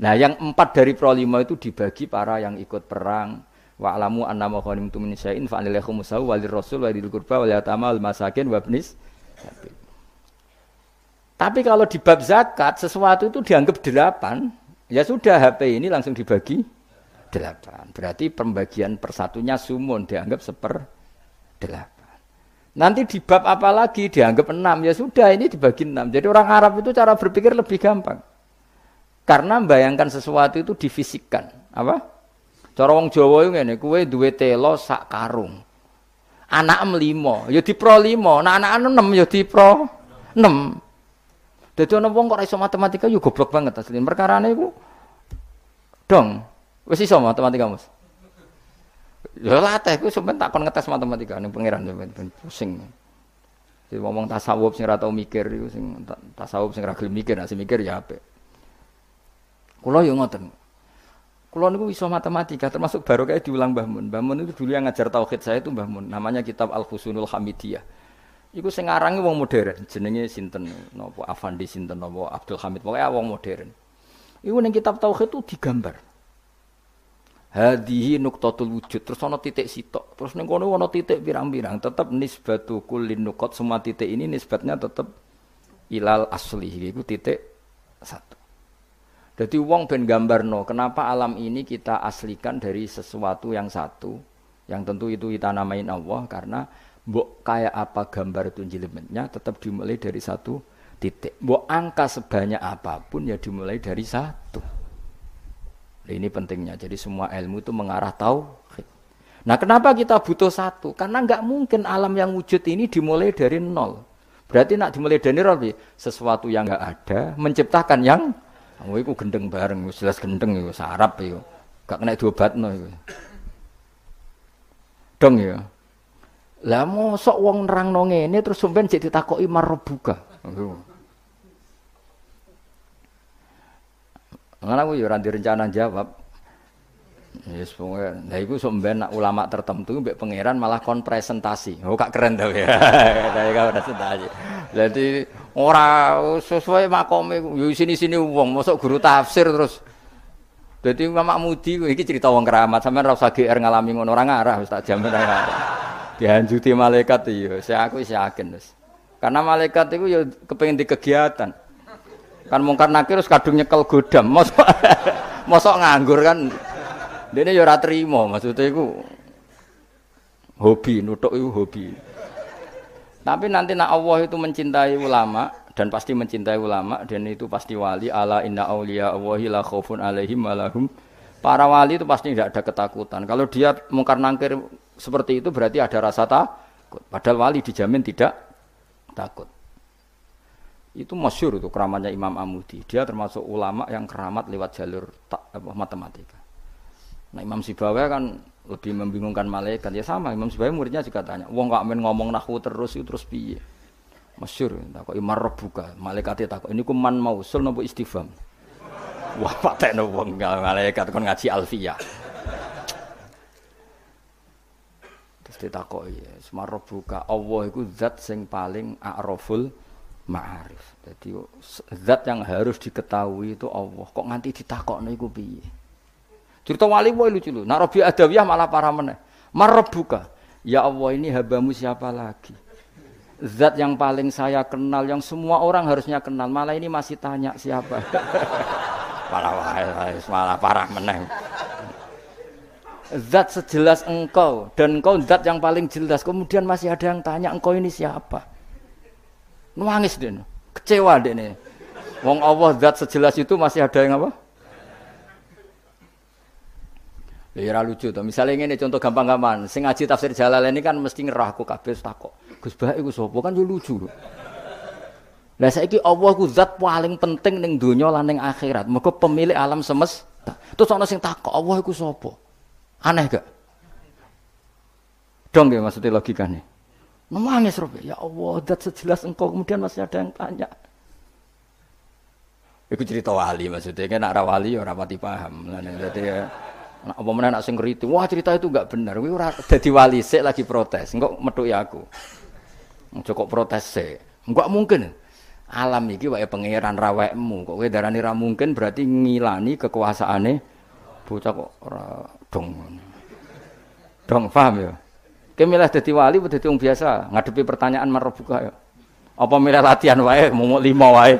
Nah yang empat dari prolima itu dibagi para yang ikut perang. Wa alamu anna khanim tu min fa anilaikum rasul walil kurba wali atama wal masakin wabnis. tapi kalau di bab zakat sesuatu itu dianggap delapan, ya sudah HP ini langsung dibagi delapan. Berarti pembagian persatunya sumun dianggap seper delapan. Nanti di bab apa lagi dianggap enam, ya sudah ini dibagi enam. Jadi orang Arab itu cara berpikir lebih gampang. Karena bayangkan sesuatu itu difisikkan. Apa? Cara wong Jawa itu ngene, kowe duwe telo sak karung. Anak limo, ya pro limo. Nah anak enam ya pro enam. Jadi ana wong kok iso matematika ya goblok banget asli. Perkarane iku dong. Wis iso matematika, Mas. Ya latih ku sampean tak kon ngetes matematika ning pangeran sampean pusing. Jadi ngomong tasawuf sing ora tau mikir iku sing tasawuf sing nggak gelem mikir, nek mikir ya apik. Kulo yo ngoten. Kulo niku iso matematika termasuk baru kayak diulang Mbah Mun. itu dulu yang ngajar tauhid saya itu Mbah Namanya kitab Al Husunul Hamidiyah. Iku sing wong modern, jenenge sinten napa Afandi sinten napa Abdul Hamid. Pokoke wong modern. Iku ning kitab tauhid itu digambar. Hadihi nuktatul wujud terus ana titik sitok. Terus ning kono ana titik birang pirang tetep nisbatu kullin nukot semua titik ini nisbatnya tetep ilal asli. Iku titik satu. Jadi wong ben nol. kenapa alam ini kita aslikan dari sesuatu yang satu, yang tentu itu kita namain Allah karena buk kayak apa gambar itu jilidnya tetap dimulai dari satu titik. Mbok angka sebanyak apapun ya dimulai dari satu. Nah, ini pentingnya. Jadi semua ilmu itu mengarah tahu. Nah, kenapa kita butuh satu? Karena nggak mungkin alam yang wujud ini dimulai dari nol. Berarti nak dimulai dari nol, sesuatu yang nggak ada menciptakan yang Aku iku gendeng bareng, jelas gendeng iku sarap iku. Gak kena diobatno iku. Ya. Dong ya. Lah mosok wong nerangno ngene terus sampean jek ditakoki marobuka. Ngono aku ya ora rencana jawab. Yes, pokoknya. Nah, itu sebenarnya nak ulama tertentu, mbak pangeran malah kon presentasi. Oh, kak keren tau ya. Tadi kau ya, presentasi. Jadi Ora sesuai makome yo sini-sini wong, masuk guru tafsir terus. Jadi Mamak Mudi iki cerita wong keramat, sampean ora usah GR ngalami ngono ora ngarah wis tak jamin Dihanjuti malaikat iya, saya aku saya yakin wis. Karena malaikat itu yo kepengin di kegiatan. Kan mungkar nakir terus kadung nyekel godam, mosok mosok nganggur kan. Dene yo ora trimo, maksudnya iku hobi nutuk iku hobi. Tapi nanti nak Allah itu mencintai ulama dan pasti mencintai ulama dan itu pasti wali ala inna aulia Allahi la khaufun alaihim malahum. Para wali itu pasti tidak ada ketakutan. Kalau dia mungkar nangkir seperti itu berarti ada rasa takut. Padahal wali dijamin tidak takut. Itu masyur itu keramatnya Imam Amudi. Dia termasuk ulama yang keramat lewat jalur ta- matematika. Nah Imam Sibawa kan lebih membingungkan malaikat ya sama Imam Syafi'i muridnya juga tanya wong kok main ngomong nahwu terus itu terus piye masyhur kok imar ya buka malaikate takok ini ku man mausul nopo istifham wah no wong malaikat kon ngaji alfiyah terus ditakoki ya semar buka Allah itu zat sing paling a'raful ma'arif jadi zat yang harus diketahui itu Allah kok nganti ditakokno ku piye Cerita wali wali lucu lu. Narobi Adawiyah malah parah meneh. Marebuka. Ya Allah ini habamu siapa lagi? Zat yang paling saya kenal, yang semua orang harusnya kenal. Malah ini masih tanya siapa. malah wali, malah parah meneh. Zat sejelas engkau dan engkau zat yang paling jelas. Kemudian masih ada yang tanya engkau ini siapa? Nangis deh, kecewa deh nih. Wong Allah zat sejelas itu masih ada yang apa? Ya ora lucu to. Misale ngene contoh gampang-gampang. Sing ngaji tafsir Jalal ini kan mesti ngerah aku kabeh takok. Gus Bah iku sapa kan yo lucu lho. Lah saiki Allah ku zat paling penting ning donya lan ning akhirat. Muga pemilik alam semesta. Terus ana sing takok Allah iku sapa? Aneh gak? Dong ya maksudnya logikanya. Memangis Robi, ya Allah, zat sejelas engkau kemudian masih ada yang tanya. Iku cerita wali maksudnya, kan ora wali ya pati paham. Jadi ya, Nah, apa mana nak sing itu? wah cerita itu nggak benar. Wih, orang jadi wali lagi protes, enggak metu ya aku. Cukup protes sik. Enggak mungkin. Alam iki wae pangeran rawekmu, kok wae darah ini mungkin berarti ngilani kekuasaane bocah kok dong. Dong paham ya? Kemilah jadi wali buat jadi biasa ngadepi pertanyaan marabuka ya. Apa milah latihan wae mau lima wae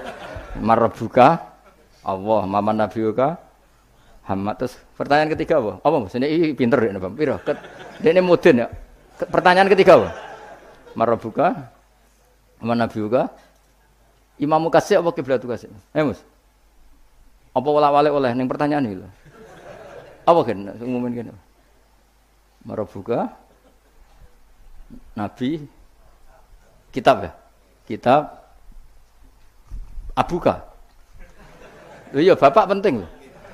marabuka, Allah mama nabiuka, hamatus. Pertanyaan ketiga apa? Apa Mas? Ini pinter ya, Bang. Piro? ini mudin ya. Pertanyaan ketiga apa? Marabuka mana buka? Imam kasih apa kiblatu kasih? Eh Mas. Apa wala wale oleh ning pertanyaan iki Apa kan ngomongin kan? Marabuka Nabi kitab ya. Kitab Abuka. Iya, bapak penting loh.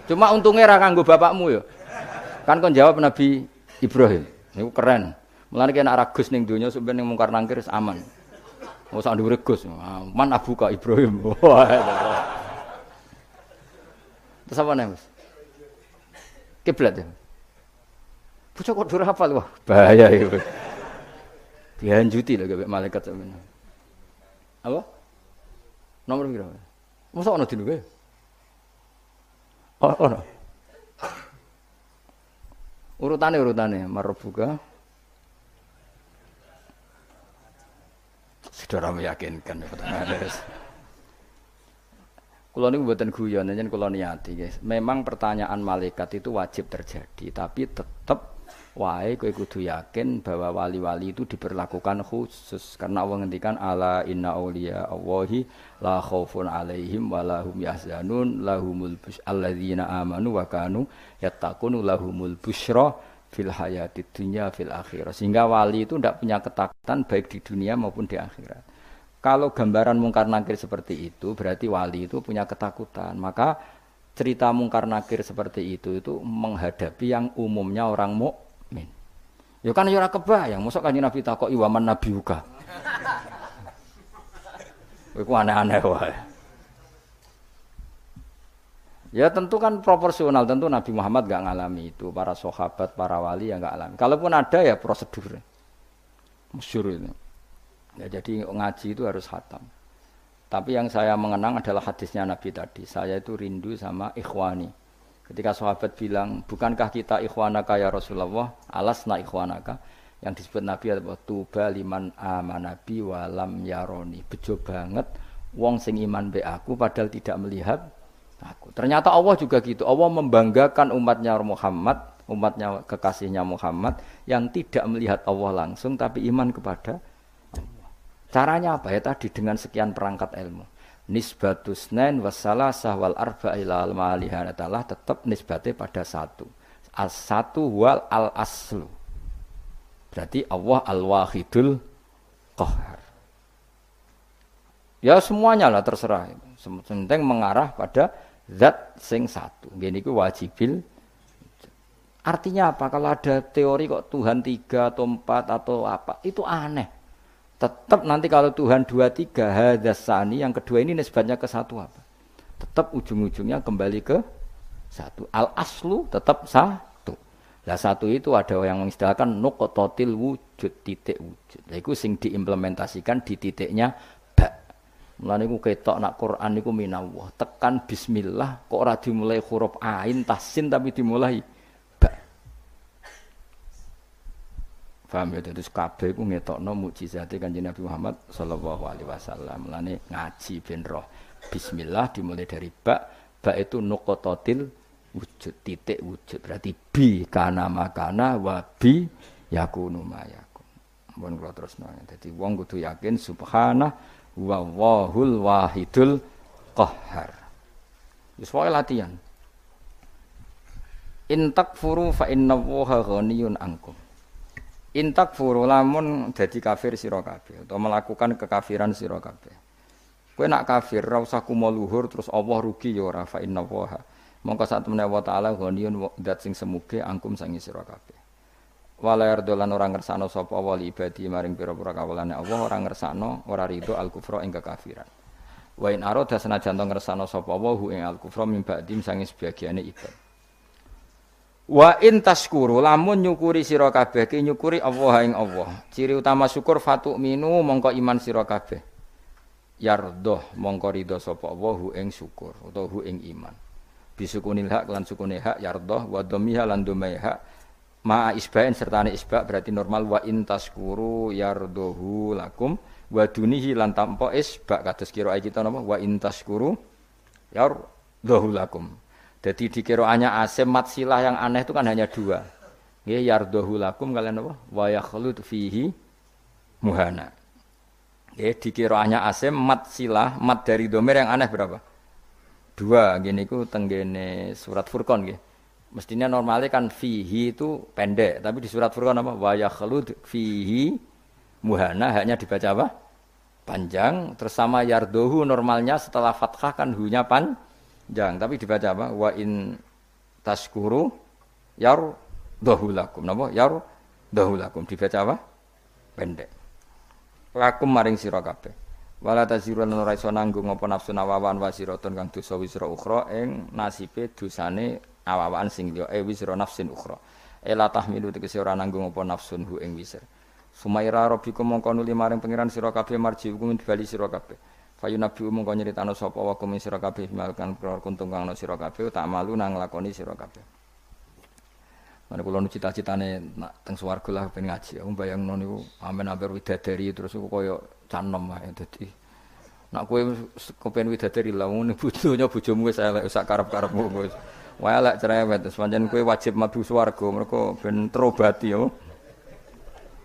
Cuma untungnya ra kanggo bapakmu ya. Kan kon jawab Nabi Ibrahim. Niku keren. Mulane kena arah Gus ning donya sampe ning mungkar nangkir aman. Mau oh, sak ndure Gus. Ah, man abuka Ibrahim. Ya Terus apa nih, Mas? Kiblat ya. Bocah kok durah hafal wah, bahaya itu. Ya, Dilanjuti lah gak malaikat sampeyan. Apa? Nomor berapa? Masa ono dinu ya? Oh, ono. Oh, urutane urutane marbuka. Saudara meyakinkan ya, Kulo niku mboten guyon, nyen kulo niati, guys. Memang pertanyaan malaikat itu wajib terjadi, tapi tetap wae kowe kudu yakin bahwa wali-wali itu diperlakukan khusus karena Allah ngendikan ala inna auliya Allahi la khaufun alaihim wa lahum yahzanun lahumul bus alladzina amanu wa kanu yattaqun lahumul busra fil hayati dunya fil akhirah sehingga wali itu tidak punya ketakutan baik di dunia maupun di akhirat kalau gambaran mungkar nakir seperti itu berarti wali itu punya ketakutan maka cerita mungkar nakir seperti itu itu menghadapi yang umumnya orang muk Ya kan ya ora kebayang, mosok kanjeng Nabi takoki iwaman nabi uga. Iku aneh-aneh wae. Ya tentu kan proporsional, tentu Nabi Muhammad gak ngalami itu, para sahabat, para wali yang gak alami. Kalaupun ada ya prosedur. Musyur ini. Ya jadi ngaji itu harus hatam. Tapi yang saya mengenang adalah hadisnya Nabi tadi. Saya itu rindu sama ikhwani. Ketika sahabat bilang, bukankah kita ikhwanaka ya Rasulullah? Alasna ikhwanaka. Yang disebut Nabi adalah tuba liman amanabi walam yaroni. Bejo banget wong sing iman be aku padahal tidak melihat aku. Ternyata Allah juga gitu. Allah membanggakan umatnya Muhammad, umatnya kekasihnya Muhammad yang tidak melihat Allah langsung tapi iman kepada Allah. Caranya apa ya tadi dengan sekian perangkat ilmu nisbatus nain wassalah sahwal arba ilal ma'alihanatalah tetap nisbatnya pada satu as satu wal al aslu berarti Allah al wahidul qahar ya semuanya lah terserah penting mengarah pada zat sing satu ini ku wajibil artinya apa kalau ada teori kok Tuhan tiga atau empat atau apa itu aneh Tetap nanti kalau Tuhan dua tiga hadasani yang kedua ini nisbatnya ke satu apa? Tetap ujung-ujungnya kembali ke satu. Al aslu tetap satu. Lah satu itu ada yang mengistilahkan nukototil wujud titik wujud. Nah, itu sing diimplementasikan di titiknya Ba Mulane iku ketok nak Quran niku minallah, tekan bismillah kok ora dimulai huruf ain tasin tapi dimulai Faham ya terus kabeh ku ngetokno mukjizate Kanjeng Nabi Muhammad sallallahu alaihi wasallam. Lane ngaji ben roh. Bismillah dimulai dari ba, ba itu nuqatatil wujud titik wujud berarti bi kana makana wa bi yakunu mayakun. Mun kula terusno. Dadi wong kudu yakin subhanah wa wahul wahidul qahhar. Wis latihan. intak furu fa inna waha ghaniyun ankum. Intak furu lamun dadi kafir sira kabeh atau melakukan kekafiran sira kabeh. Kowe nak kafir ra usah kumo luhur terus Allah rugi ya ora fa inna waha. Mongko sak temene wa taala ghaniyun zat sing semuge angkum sangi sira kabeh. Wala yardolan ora ngersakno sapa wali ibadi maring pira-pira kawulane Allah ora ngersakno ora rido al kufra ing kekafiran. Wa in arada sanajan ngersakno sapa wa ing al kufra mimba dim sangi sebagiane ibad. Wa in taskuru lamun nyukuri sira kabeh ki nyukuri Allah ing Allah. Ciri utama syukur fatu minu mongko iman sira kabeh. Yardoh mongko ridho sapa Allah hu ing syukur utawa hu ing iman. Bisukunil hak lan sukune hak yardoh wa dhamiha lan dhamai hak ma'a isba'in isba berarti normal wa in taskuru yardohu lakum wa dunihi lan tampa isba kados kira kita napa wa in taskuru yardohu lakum. Jadi di asem asim silah yang aneh itu kan hanya dua. Ya yardohu lakum kalian apa? Wa yakhlud fihi muhana. Ya di asim matsilah mat dari domer yang aneh berapa? Dua. Gini ku tenggene surat Furqan ya. Mestinya normalnya kan fihi itu pendek, tapi di surat Furqan apa? Wa yakhlud fihi muhana hanya dibaca apa? Panjang. Terus sama yardohu normalnya setelah fathah kan hunya pan Jangan, tapi dibaca apa? Wa in taskuru yar dahulakum. Napa? Yar dahulakum. Dibaca apa? Pendek. Lakum maring sira kabeh. Wala taziru lan ora iso nanggung apa nafsu nawawan wa siratun kang dosa wisra ukhra ing nasibe dosane awawan sing liya e eh, wisra nafsin ukhra. Ela tahmilu tegese ora nanggung apa nafsun hu ing wisra. Sumaira rabbikum mongko nuli maring pangeran sira kabeh marji hukum bali sira kabeh. Fayu nabi umum kau nyeritano sapa wa kum sira malkan kro kuntung kang ana sira kabeh tak malu nang lakoni sira kabeh. Mana nu cita-citane nak teng swarga lah ben ngaji. Aku bayangno niku amen amper widadari terus aku koyo canom ae dadi nak kowe kepen widadari lah ngono bojonya bojomu wis elek karap karep-karepmu wis. Wae elek cerewet terus pancen kowe wajib mlebu swarga mereka pen terobati yo. Oh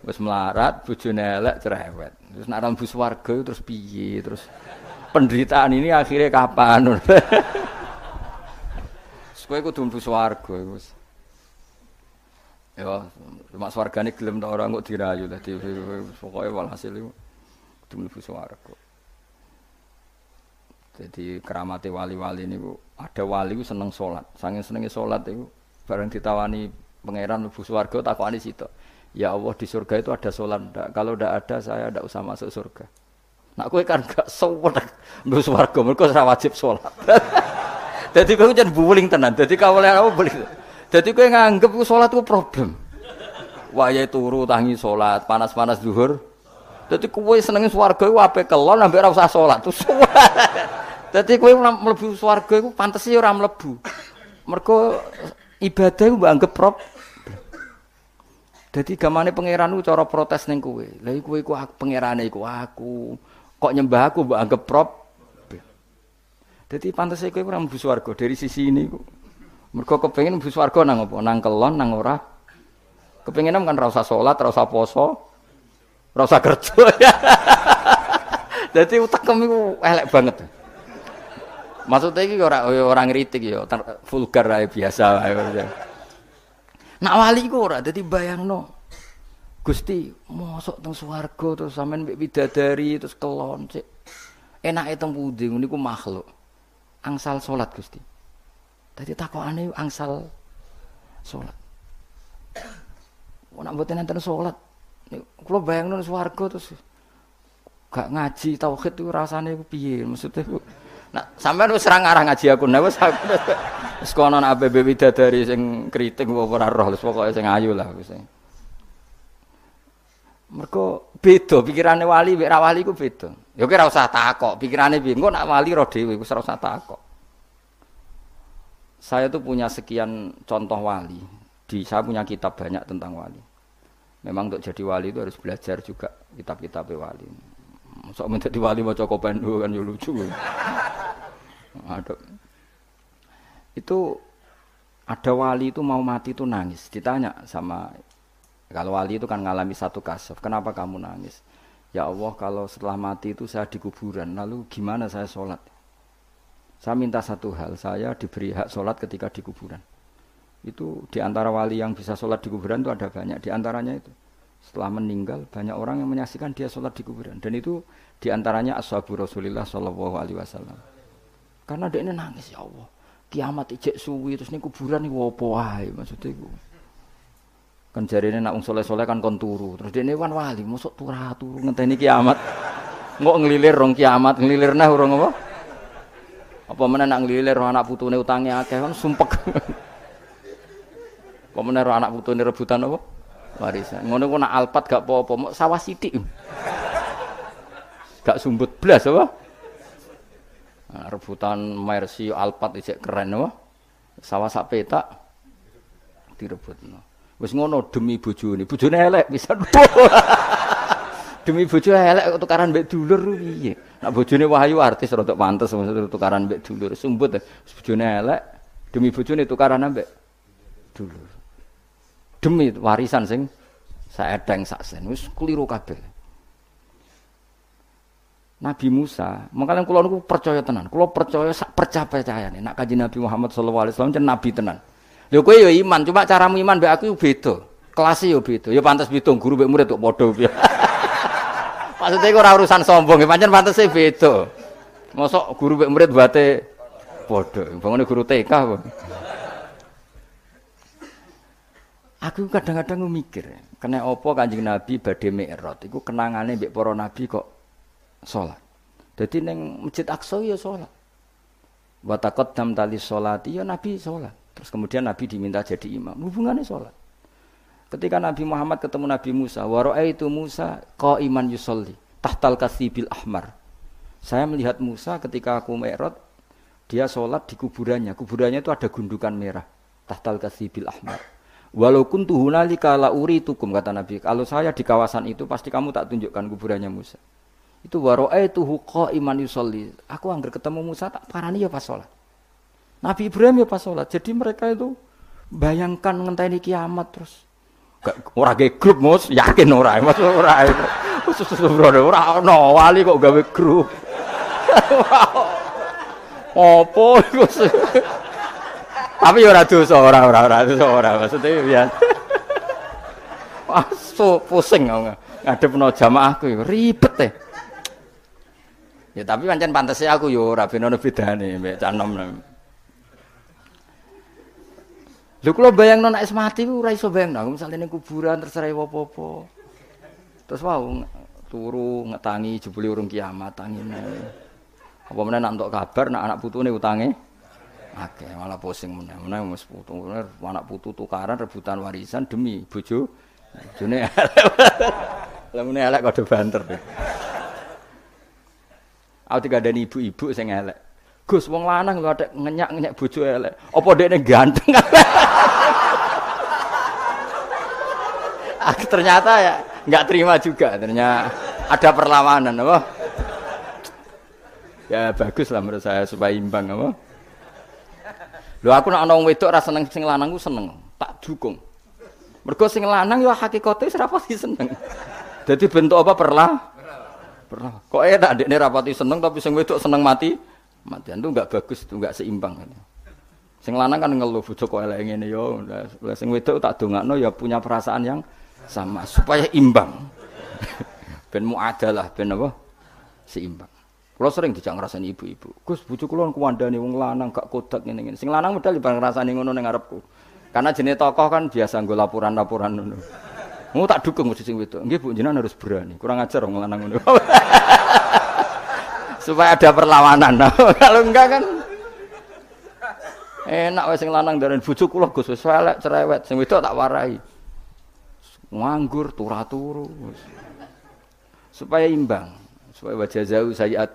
wis melarat, bojone elek cerewet. Terus nak rambu swarga terus piye? Terus penderitaan ini akhirnya kapan? Kowe kudu mlebu swarga wis. Ya, cuma swargane gelem ta ora kok dirayu dadi pokoke walhasil iku kudu mlebu swarga. Jadi keramati wali-wali ini, ada wali itu seneng sholat, sangat senengnya sholat. itu, bareng ditawani pangeran mlebu swarga takokane sitok. Ya Allah di surga itu ada sholat ndak? Kalau ndak ada saya ndak usah masuk surga. Nak kue kan gak sowan mbok swarga mergo ora wajib sholat. Jadi kowe jangan buling tenan. Jadi kawale aku buling. Jadi kowe nganggep sholat ku problem. Wayahe turu tangi sholat, panas-panas zuhur. Jadi kowe senengi swarga iku ape kelon ambek ora usah sholat. Jadi kowe mlebu swarga iku pantes orang mlebu. Mereka ibadah iku mbok anggap problem. Dadi gamane pangeran ku cara protes neng kue, lagi iku iku aku pangerane iku aku. Kok nyembah aku mbok anggap prop. Dadi pantas kowe ora mlebu swarga dari sisi ini mereka kepengen kepengin mlebu nang apa? Nang kelon nang ora. kepengen kan rasa sholat, rasa poso, rasa kerja. Dadi utekem iku elek banget. Maksudnya iki orang orang ngritik ya, vulgar lah biasa wae. Nak wali ku ora dadi bayangno. Gusti, mosok teng swarga terus sampean mbek bidadari terus kelon sik. Enake teng pundi niku makhluk. Angsal salat Gusti. Dadi takokane angsal salat. Nek mboten enten salat, kula bayangno swarga terus gak ngaji tauhid itu rasane piye maksudnya Nah, sampai lu serang arah ngaji aku nah wis aku wis kono ABB widadari sing kritik ora roh wis pokoknya sing ayu lah wis. Mergo beda pikirannya wali mek wali ku beda. Ya kira usah takok, pikirane nak wali roh dhewe ku ora takok. Saya tuh punya sekian contoh wali. Di saya punya kitab banyak tentang wali. Memang untuk jadi wali itu harus belajar juga kitab-kitab wali. Ini. Sok menjadi wali maca dulu kan ya lucu. Aduh. Itu ada wali itu mau mati itu nangis. Ditanya sama kalau wali itu kan ngalami satu kasuf. kenapa kamu nangis? Ya Allah, kalau setelah mati itu saya di kuburan, lalu gimana saya sholat? Saya minta satu hal, saya diberi hak sholat ketika di kuburan. Itu di antara wali yang bisa sholat di kuburan itu ada banyak, di antaranya itu setelah meninggal banyak orang yang menyaksikan dia sholat di kuburan dan itu diantaranya ashabu rasulillah sallallahu alaihi wasallam karena dia ini nangis ya Allah kiamat ijek suwi terus ini kuburan ini wopo wahai maksudnya itu kan jari ini nak soleh soleh kan kon turu terus dia ini wan wali masuk turah turu ini ah, kiamat nggak ngelilir rong kiamat ngelilir nah orang apa apa mana nak ngelilir rong anak putu nih utangnya akeh kan sumpek apa mana anak putu nih rebutan apa warisan. Ngono ku nak alpat gak apa-apa, mok sawah sithik. Gak sumbut blas apa? Nah, rebutan Mercy alpat isek keren apa? Sawah sak petak direbutno. Wis ngono demi bojone. Bojone elek bisa demi bojo elek tukaran mbek dulur piye. Nak bojone wahyu artis rodok pantes tukaran mbek dulur. Sumbut bojone elek demi bojone tukaran mbek dulur demi warisan sing saedeng saksen wis keliru kabeh. Nabi Musa, mengkalian kulo niku percaya tenan. Kulo percaya sak percaya percayane nak kaji Nabi Muhammad sallallahu alaihi wasallam nabi tenan. Lho kowe yo iman, cuma caramu iman mbek aku yo beda. Kelas yo beda. Yo pantes pitung guru mbek murid kok padha piye. Maksudnya urusan sombong, ya, pancen pantas e beda. ngosok guru mbek murid bate bodoh, bangunnya guru TK bangun Aku kadang-kadang mikir, kena opo kanjeng Nabi badhe mi'rad, iku kenangane mbek para nabi kok salat. Dadi ning Masjid Aqsa ya salat. Wa taqaddam tali salati ya Nabi salat. Terus kemudian Nabi diminta jadi imam. Hubungannya salat. Ketika Nabi Muhammad ketemu Nabi Musa, wa itu Musa qaiman yusolli tahtal kasibil ahmar. Saya melihat Musa ketika aku mi'rad, dia salat di kuburannya. Kuburannya itu ada gundukan merah, tahtal kasibil ahmar Walau kuntu hunalika la tukum kata Nabi. Kalau saya di kawasan itu pasti kamu tak tunjukkan kuburannya Musa. Itu hukoh iman yusolli. Aku anggar ketemu Musa tak parani ya pas sholat. Nabi Ibrahim ya pas sholat. Jadi mereka itu bayangkan ini kiamat terus. Orang ora grup mus, yakin orang mas orang. Khusus orang orang wali kok gawe grup. Apa kok tapi ya ora dosa, ora ora ora dosa ora maksudnya ya biasa. Asu pusing aku ngadepno jamaah aku ya ribet deh. Ya tapi pancen pantese aku yo ora ben ono bedane mbek canom. Lho kula bayangno nek mati ora iso bayangno aku misale ning kuburan terserah apa-apa. Terus wau turu ngetangi jebule urung kiamat tangine. Apa mana nak entuk kabar nak anak nih utange? Oke malah pusing mana yang mas putu, anak putu tukaran rebutan warisan demi bojo. Bojone Lah meneh elek kode banter. Aku tidak ada ibu-ibu saya ngelak. Gus wong lanang lu ada ngenyak-ngenyak bojo elek. Oppo dia ganteng? Aku ternyata ya nggak terima juga ternyata ada perlawanan apa ya bagus lah menurut saya supaya imbang apa Lho aku nek ana wong wedok ra seneng sing lanang ku seneng, tak dukung. Mergo sing lanang ya hakikate wis rapati seneng. Jadi bentuk apa perlah? Perlah. Kok eh tak ndekne rapati seneng tapi sing wedok seneng mati? Matian tuh enggak bagus, tuh enggak seimbang. Sing lanang kan ngeluh bojo kok elek ngene yo ya. Lah sing wedok tak dongakno ya punya perasaan yang sama supaya imbang. ben muadalah ben apa? Seimbang. Kulo sering dijak ngrasani ibu-ibu. Gus bojo kula kuwandani wong lanang gak kodak ngene ngene. Sing lanang medal ibar ya ngrasani ngono ning ngarepku. Karena jenis tokoh kan biasa nggo laporan-laporan ngono. Mau tak dukung mesti sing wedok. Nggih Bu, jenengan harus berani. Kurang ajar wong lanang ngono. Supaya ada perlawanan. Kalau enggak kan enak wae sing lanang darani bojo kula Gus wes elek cerewet. Sing itu tak warai. Nganggur, turah turu Supaya imbang supaya wajah jauh saya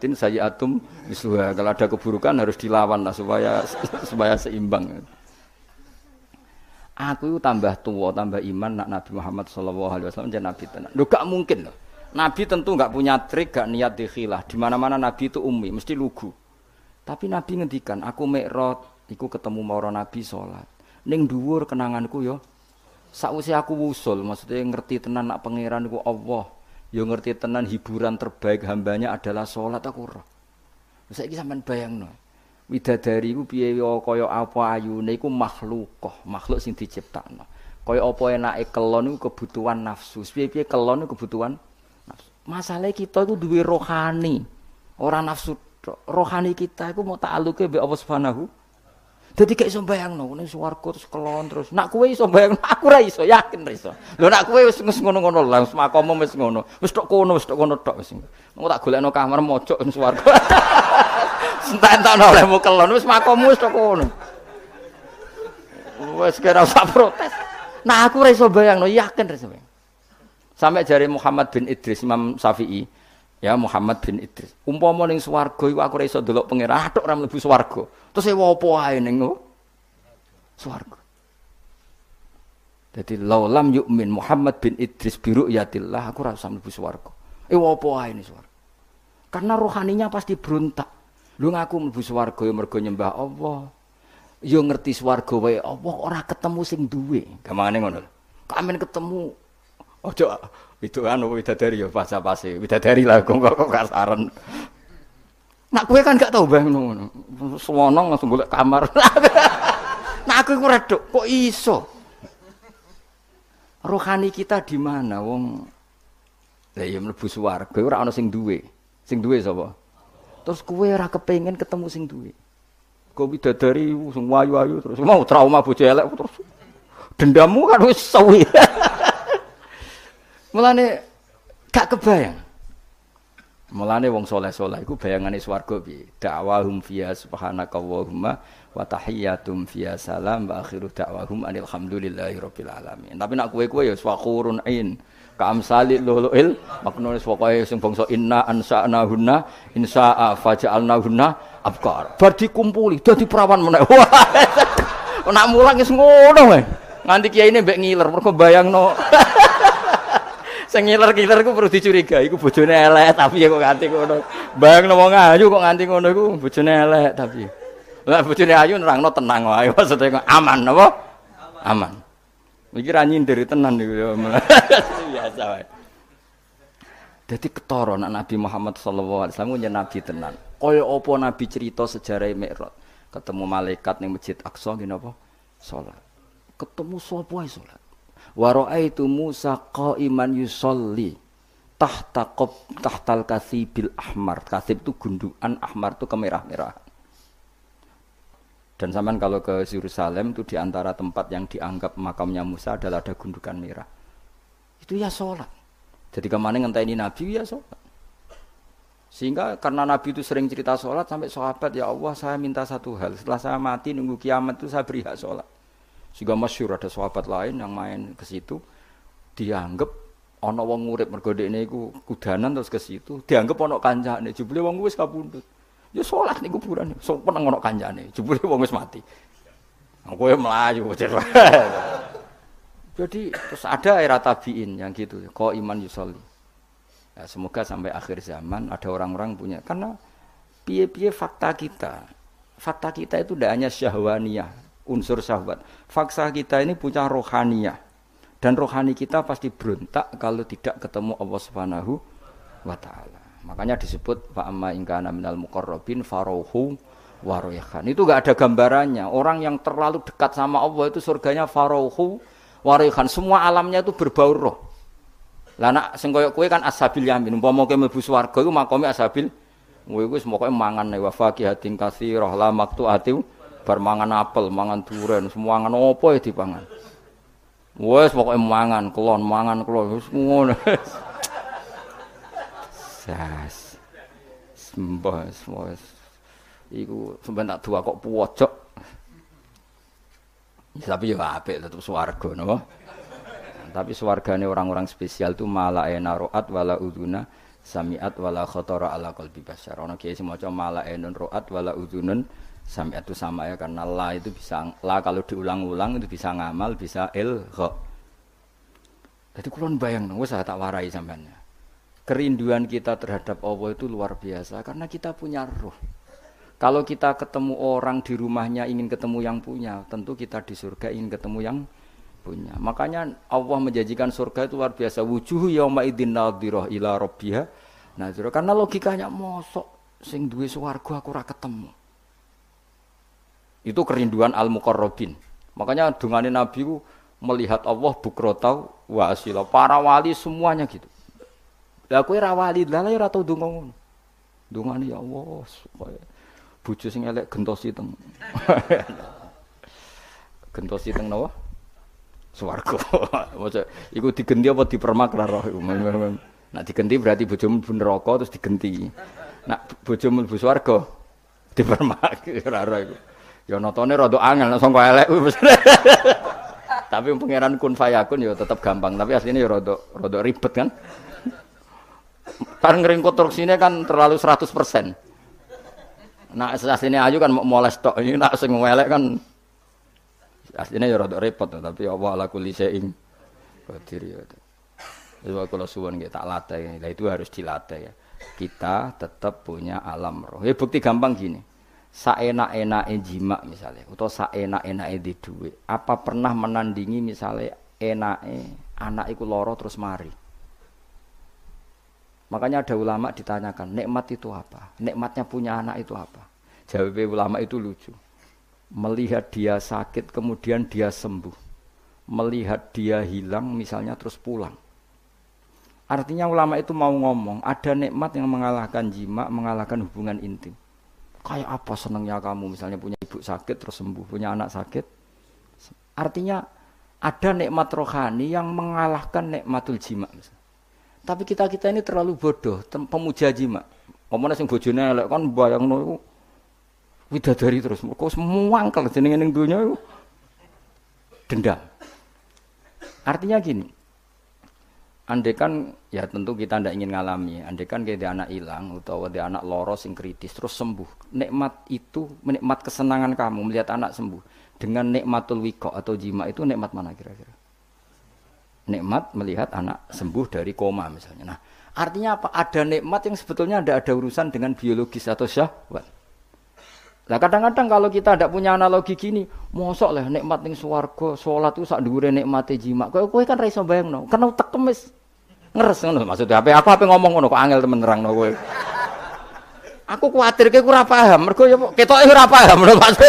atum misluha kalau ada keburukan harus dilawan lah supaya supaya seimbang aku itu tambah tua tambah iman nak Nabi Muhammad Shallallahu Alaihi Wasallam jadi Nabi tenang lu gak mungkin loh Nabi tentu gak punya trik gak niat dikhilah di mana mana Nabi itu umi mesti lugu tapi Nabi ngendikan aku mekrot iku ketemu mawar Nabi sholat neng duwur kenanganku yo sausi aku wusul maksudnya ngerti tenan nak pangeran ku Allah yo ngerti tenan hiburan terbaik hambanya adalah sholat aku roh saya kisah sampean bayangno widadari ku biaya koyo apa ayu iku makhlukoh makhluk sing diciptakno koyo apa enake kelon kebutuhan nafsu biaya piye kelon kebutuhan nafsu masalah kita itu duwe rohani orang nafsu rohani kita aku mau ta'alluke mbek Allah Subhanahu Dadi gak iso bayangno ning swarga terus kelon terus. Nak kowe iso bayangno, aku ra iso, yakin ra iso. Lho nak kowe wis ngono-ngono lah, wis makammu wis ngono. Wis tok kono, wis tok kono tok wis. Engko tak golekno kamar mojok ning swarga. Sentak-entakno olehmu kelon, wis makammu wis tok kono. Wis kira usah protes. Nah aku ra iso bayangno, yakin ra iso. Sampai jari Muhammad bin Idris Imam Syafi'i, Ya Muhammad bin Idris. Umpama ning swarga iku aku ora iso delok pangeran, atok ora mlebu swarga. Terus ewa apa ae ning swarga. Jadi laulam yu'min Muhammad bin Idris biru yatillah aku rasa mlebu swarga. Ewa apa ae ning swarga. Karena rohaninya pasti beruntak. Lu ngaku mlebu swarga ya mergo nyembah Allah. Yo ya ngerti swarga wae Allah ora ketemu sing duwe. Gamane ngono lho. Kamen ketemu. Ojo Widoan apa widadari ya pas-pase. Widadari lah kok kok kasaran. Nak kue kan gak tau bang ngono. Sewono langsung golek kamar. nak aku kue redok kok iso. Rohani kita di mana wong Lah ya mlebu swarga ora ana sing duwe. Sing duwe sapa? Terus kue ora kepengin ketemu sing duwe. Kowe widadari sing wayu-ayu terus mau trauma bojo elek terus dendammu kan wis sawi Mulane gak kebayang. Mulane wong soleh-soleh iku bayangane swarga piye? Da'wahum fiha subhanakallahumma wa tahiyyatum salam wa akhiru da'wahum alhamdulillahi rabbil alamin. Tapi nak kowe-kowe ya swakurun in. Kamsali luluil maknunis pokoke ya sing bangsa inna ansa'na hunna insa faja'alna hunna abkar. Bar dikumpuli dadi perawan mana? Wah. Nak mulang is ngono Nganti kiai ini mbek ngiler mergo bayangno. Sing ngiler-ngiler ku perlu dicurigai iku bojone elek tapi ya kok nganti ngono. Bang nomo ayu kok nganti ngono iku bojone elek tapi. Lah bojone ayu nerangno tenang wae maksudnya aman apa? Aman. Iki ra nyindir tenan niku ya, biasa wae. Jadi ketara anak Nabi Muhammad sallallahu alaihi wasallam nabi tenan. Kaya apa nabi cerita sejarah Mi'raj. Ketemu malaikat di Masjid Aqsa ngene apa? Salat. Ketemu sapa sholat. Wa ra'aitu Musa qa'iman yusolli tahta qab tahtal kasibil ahmar. Kasib itu gundukan, ahmar itu kemerah merah Dan zaman kalau ke Yerusalem itu di antara tempat yang dianggap makamnya Musa adalah ada gundukan merah. Itu ya sholat. Jadi kemana ngentah ini Nabi ya sholat. Sehingga karena Nabi itu sering cerita sholat sampai sahabat ya Allah saya minta satu hal. Setelah saya mati nunggu kiamat itu saya beri hak sholat. Sehingga masyur ada sahabat lain yang main ke situ dianggap ono wong ngurip mergo ini ku kudanan terus ke situ dianggap kanja kancane jubli wong wis kapundhut. Ya sholat nih kuburan, so peneng kanja kancane, jubli wong wis mati. Aku ya melayu. Jadi terus ada era tabiin yang gitu, kau iman yusoli. Ya, semoga sampai akhir zaman ada orang-orang punya karena pie-pie fakta kita. Fakta kita itu tidak hanya syahwaniyah, unsur syahwat. Faksa kita ini punya rohania dan rohani kita pasti berontak kalau tidak ketemu Allah Subhanahu wa taala. Makanya disebut fa amma Ingkana minal muqarrabin Farouhu warihan. Itu enggak ada gambarannya. Orang yang terlalu dekat sama Allah itu surganya Farouhu warihan. Semua alamnya itu berbau roh. Lah nak sing koyo kowe kan ashabil yamin. Umpama kowe mlebu swarga iku makome ashabil Kowe iku semoga mangan wa faqihatin katsirah la atiu bar mangan apel, mangan durian semua mangan opo ya dipangan. Wes pokoknya mangan kelon, mangan kelon, semua Sas. Sembah semua Iku sebentar dua kok puwocok ya, Tapi ya ape tetap swarga no? Tapi swargane orang-orang spesial tuh malah enaroat wala uduna samiat wala khotora ala kalbi basyar. Ono kiai sing maca malah enun roat wala udunun Sampai itu sama ya karena la itu bisa la kalau diulang-ulang itu bisa ngamal, bisa kok Jadi kulon bayang nunggu saya tak warai sampainya Kerinduan kita terhadap Allah itu luar biasa karena kita punya roh. Kalau kita ketemu orang di rumahnya ingin ketemu yang punya, tentu kita di surga ingin ketemu yang punya. Makanya Allah menjanjikan surga itu luar biasa. wujuh yauma idin nadhirah ila rabbiha nah Karena logikanya mosok sing duwe swarga aku ora ketemu. Itu kerinduan al mukarrabin Makanya dungane Nabi ku melihat Allah bukrotau wa asila. Para wali semuanya gitu. Lah kowe ra wali, lah ora ya tau ndonga ngono. Dungane ya Allah supaya bojo sing elek gentos teng. gentos teng napa? Swarga. Maksud iku digenti apa dipermak ra roh iku. Nak digenti berarti bojo mlebu neraka terus digenti. Nak bojomu mlebu swarga dipermak ra roh iku. Ya notone rada angel nek sangka elek Tapi pangeran kun fayakun ya tetap gampang, tapi aslinya ya rada rada ribet kan. Karena sini kan terlalu 100%. Nah, aslinya ayu kan mau moles tok, ini nak sing elek kan aslinya ya rada repot tapi ya Allah ala kulli syai'in qadir ya. Sebab kalau suwon kita tak latih, itu harus dilatih ya. Kita tetap punya alam roh. Ya bukti gampang gini saenak-enake jima misalnya utawa saenak-enake di duit apa pernah menandingi misalnya enake anak iku loro terus mari makanya ada ulama ditanyakan nikmat itu apa nikmatnya punya anak itu apa jawab ulama itu lucu melihat dia sakit kemudian dia sembuh melihat dia hilang misalnya terus pulang artinya ulama itu mau ngomong ada nikmat yang mengalahkan jima mengalahkan hubungan intim Kayak apa senengnya kamu misalnya punya ibu sakit terus sembuh, punya anak sakit. Artinya ada nikmat rohani yang mengalahkan nikmatul jima. Tapi kita-kita ini terlalu bodoh, pemuja jima. Omongnya yang bojone elek kan bayangno iku dari terus. mau Kok semua jenenge ning dunia itu dendam. Artinya gini, andekan ya tentu kita tidak ingin ngalami andekan kayak dia anak hilang atau dia anak loros yang kritis terus sembuh nikmat itu menikmat kesenangan kamu melihat anak sembuh dengan nikmatul wiko atau jima itu nikmat mana kira-kira nikmat melihat anak sembuh dari koma misalnya nah artinya apa ada nikmat yang sebetulnya tidak ada urusan dengan biologis atau syahwat lah kadang-kadang kalau kita tidak punya analogi gini, mosok lah nikmat ning swarga, salat itu sak dhuwure nikmate jima. Kowe kowe kan ra iso bayangno, kena tekem wis ngeres ngono. Maksud apa aku apa ngomong ngono kok angel temen nerangno kowe. Aku kuwatir kowe ora paham, mergo ya ketoke ora paham lho maksud.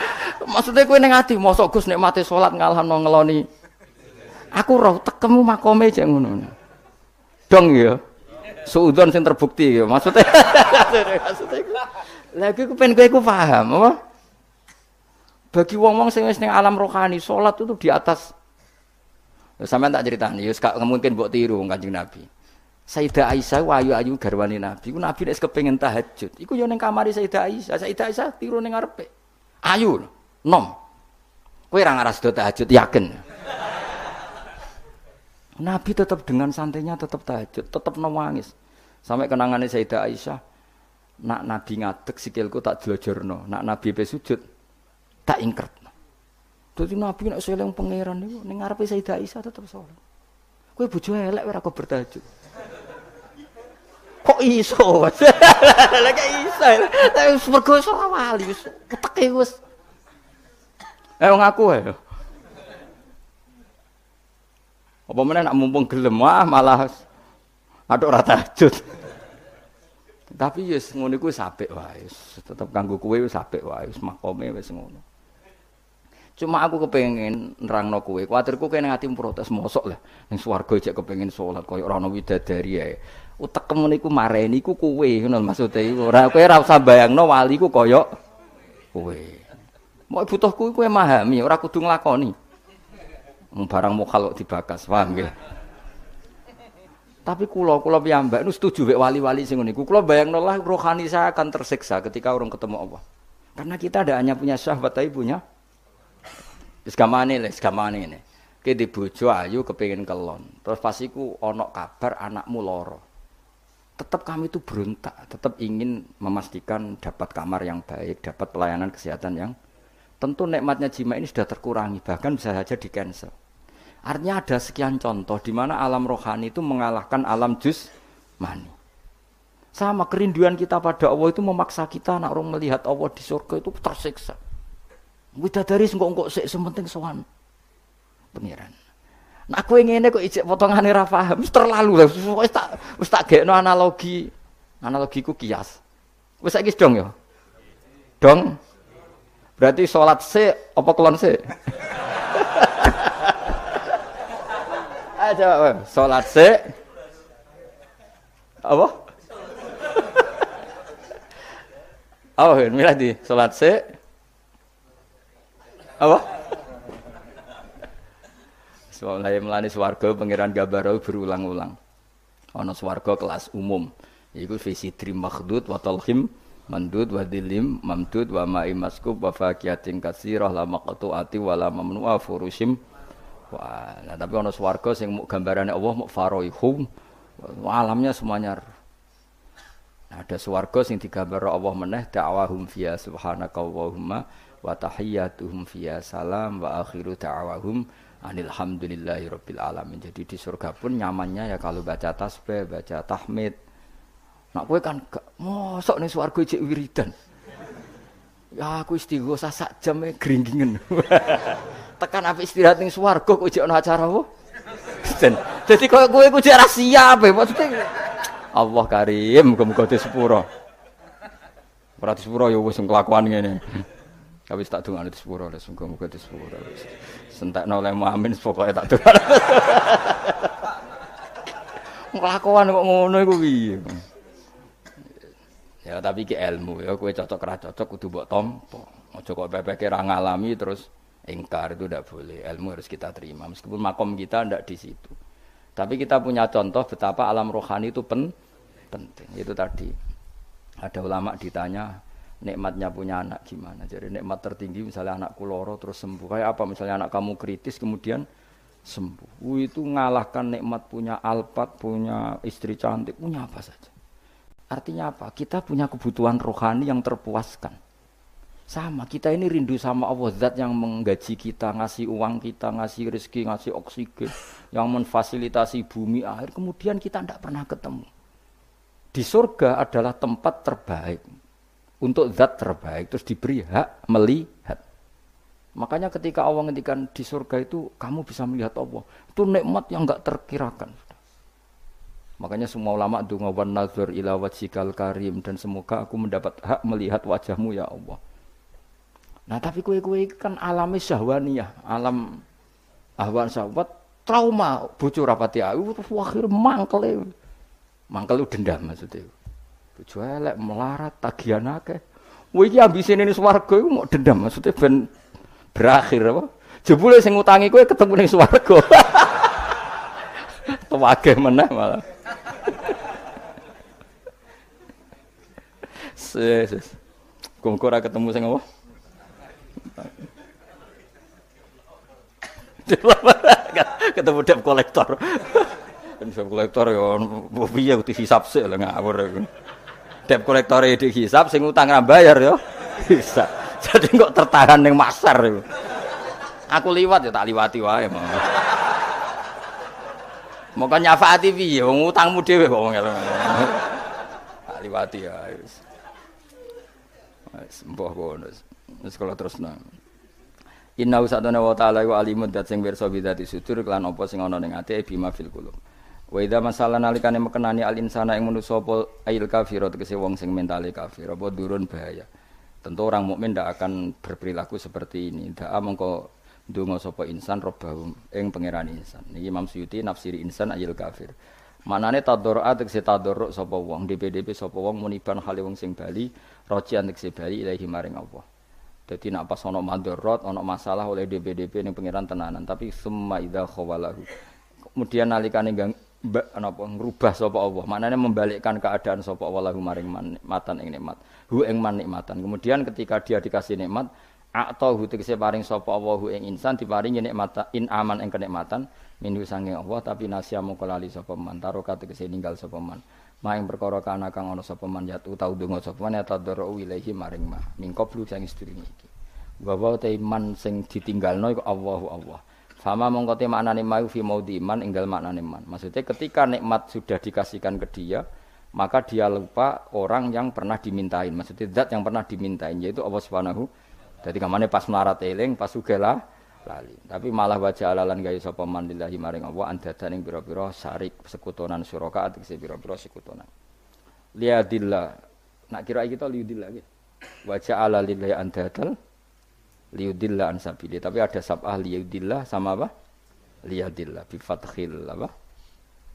Maksudnya kowe ning ati mosok Gus nikmate salat ngalahno ngeloni. Aku roh tekemu makome jek ngono. Dong ya. Suudon sing terbukti ya maksudnya. maksudnya, maksudnya lagi aku pengen kueku paham apa? Bagi wong-wong sing wis alam rohani, sholat itu di atas Sampeyan tak nih, ya gak mungkin buat tiru Kanjeng Nabi. Sayyidah Aisyah ayu-ayu garwani Nabi. Ku Nabi nes kepengen tahajud, iku yo neng kamari Sayyidah Aisyah. Sayyidah Aisyah tiru neng arpe. Ayu, nom. Kue orang aras do tahajud yakin. Nabi tetap dengan santainya tetap tahajud, tetap nangis. Sampai kenangannya Sayyidah Aisyah, nak nabi ngatek sikilku tak dilojorno nak nabi be sujud tak ingkert Jadi Nabi nak yang pangeran itu, ning ngarepe Sayyidah Aisyah tetep salat. kue bujuk elek ora aku bertajuk. Kok iso? lagi iso? tapi wis awal ora wali Eh ngaku aku ae. Apa mana nak mumpung gelem wah malah aduh rata tajud. Tapi yes ya ngono iku apik wae, tetep kanggo kowe wis apik wae, wis makome wis ngono. Cuma aku kepengen nerangno kowe, kuatirku kene ati protes mosok lah ning swarga jek kepengen salat koyo ora ono widadari ae. Utekem niku mareni ku kowe ngono maksude iku. Ora kowe ora usah bayangno wali ku koyo kowe. Mau butuhku kowe mahami, ora kudu nglakoni. Barang mukhal dibakas, paham nggih? Tapi kulo kulo piyambak nu setuju wek wali-wali sing ngene iku. Kulo bayangno lah rohani saya akan tersiksa ketika orang ketemu Allah. Karena kita ada hanya punya syahwat tapi punya segamane iskamani segamane wis gamane ngene. Ki di bojo ayu kepengin kelon. Terus pas iku ana kabar anakmu lara. Tetap kami itu berontak, tetap ingin memastikan dapat kamar yang baik, dapat pelayanan kesehatan yang tentu nikmatnya jima ini sudah terkurangi, bahkan bisa saja di cancel. Artinya ada sekian contoh di mana alam rohani itu mengalahkan alam jus mani. Sama kerinduan kita pada Allah itu memaksa kita nak orang melihat Allah di surga itu tersiksa. Widadaris engkok-engkok sik sementing sowan. Pengiran. Nak kowe ngene kok ijek potongane ra paham, terlalu lah. Wis tak wis tak gekno analogi. Analogiku kias. Wis saiki dong ya. Dong. Berarti solat se apa kelon se? aja Pak Bang. Salat se Apa? Oh, di salat se Apa? Soalnya melani swarga pangeran Gabaro berulang-ulang. Ono swargo kelas umum. Iku visi terima makhdud wa talhim mandud wa dilim mamdud wa ma'i maskub wa faqiyatin katsirah la maqtu'ati wa la furushim Wah, nah tapi ono swarga sing gambarannya Allah mau faroihum alamnya semuanya nah, ada swarga sing digambar Allah meneh da'wahum fiya subhanakallahumma wa tahiyyatuhum fiya salam wa akhiru anil anilhamdulillahi rabbil alamin jadi di surga pun nyamannya ya kalau baca tasbih baca tahmid nak kue kan mosok nih swarga cek wiridan Ya aku istighosah sak jam e gringgingen. Tekan api istirahat ning swarga kok jek acara apa? Dan dadi koyo kowe ku jek siap e maksudnya Allah Karim muga-muga disepuro. Ora disepuro ya wis kelakuan ngene. Tapi tak dungane disepuro les muga-muga pura, sentak nolai muamin pokoknya tak dungane. Kelakuan kok ngono iku piye? Ya tapi ki ilmu ya kue cocok kerah cocok kudu mbok tompo. Aja kok pepeke ra ngalami terus ingkar itu tidak boleh. Ilmu harus kita terima meskipun makom kita ndak di situ. Tapi kita punya contoh betapa alam rohani itu pen penting. Itu tadi ada ulama ditanya nikmatnya punya anak gimana. Jadi nikmat tertinggi misalnya anak kuloro terus sembuh. Kayak apa misalnya anak kamu kritis kemudian sembuh. Wuh, itu ngalahkan nikmat punya alpat, punya istri cantik, punya apa saja. Artinya apa? Kita punya kebutuhan rohani yang terpuaskan. Sama, kita ini rindu sama Allah Zat yang menggaji kita, ngasih uang kita, ngasih rezeki, ngasih oksigen, yang memfasilitasi bumi air Kemudian kita tidak pernah ketemu. Di surga adalah tempat terbaik untuk zat terbaik terus diberi hak melihat. Makanya ketika Allah ngendikan di surga itu kamu bisa melihat Allah. Itu nikmat yang nggak terkirakan. Makanya semua ulama dunga wan nazar ila wajikal karim dan semoga aku mendapat hak melihat wajahmu ya Allah. Nah tapi kue-kue kan alami syahwaniyah, alam ahwan syahwat trauma bucu rapati ayu wakhir mangkel e. mangkel dendam maksudnya Bucu elek melarat tagihan akeh Wih, ini ambisin ini swarga itu mau dendam maksudnya ben berakhir apa jebule sing ngutangi kue ketemu ning swarga tuwage meneh malah Yes, wis. Kok ora ketemu sing apa? ketemu debt kolektor. debt kolektor ya piye sih TV sik lah ngawur. Debt kolektor e hisap sing utang ra bayar ya. Bisa. Jadi kok tertahan ning masar iku. Ya. Aku liwat ya tak liwati wae mau. Moko nyafaati piye wong utangmu dhewe kok ngono. Tak liwati ya. Mbah kono. Wis kula tresno. Inna usatuna wa ta'ala wa alimun dat sing pirsa bidati sudur kelan apa sing ana ning ati bima fil qulub. Wa idza masalah nalikane mekenani al insana ing manusa apa ail kafir tegese wong sing mentale kafir apa durun bahaya. Tentu orang mukmin ndak akan berperilaku seperti ini. Da'a mengko donga sapa insan robbahum ing pangeran insan. Niki Imam Suyuti nafsiri insan ayil kafir. Manane tadorra tegese tadorruk sapa wong, DPDP sapa wong muniban hale wong sing bali rojian tekse bali ilahi maring Allah. Jadi nak pas ono madorot, ono masalah oleh DPDP ini pangeran tenanan. Tapi semua ida khawalahu. Kemudian nalikane gang napa ngrubah sapa Allah. Maknanya membalikkan keadaan sapa Allah lahu maring nikmatan ing nikmat. Hu ing man nikmatan. Kemudian ketika dia dikasih nikmat, atau a'tahu tegese paring sapa Allah ing insan diparingi nikmat in aman ing kenikmatan minhu sanging Allah tapi nasya mongko lali sapa man. Tarokate tegese ninggal sapa man maing perkara kana kang ana sapa man yatu tau donga sapa man yatadarru ilaihi maring ma ning qablu sang sedurunge iki bawa wa man sing ditinggalno iku Allahu Allah sama mongko te maknane mau fi maudi man inggal maknane man maksudnya ketika nikmat sudah dikasihkan ke dia maka dia lupa orang yang pernah dimintain maksudnya zat yang pernah dimintain yaitu Allah Subhanahu jadi kamane pas melarat eling pas sugela lali. Tapi malah baca alalan gaya sapa mandillahi maring Allah andadaning biro-biro syarik sekutonan suroka atik pira-pira sekutonan. Liadillah. Nak kira kita liudillah gitu. Wajah ala lillahi andadal liudillah ansabili. Tapi ada sab'ah liudillah sama apa? Liadillah bi fathil apa?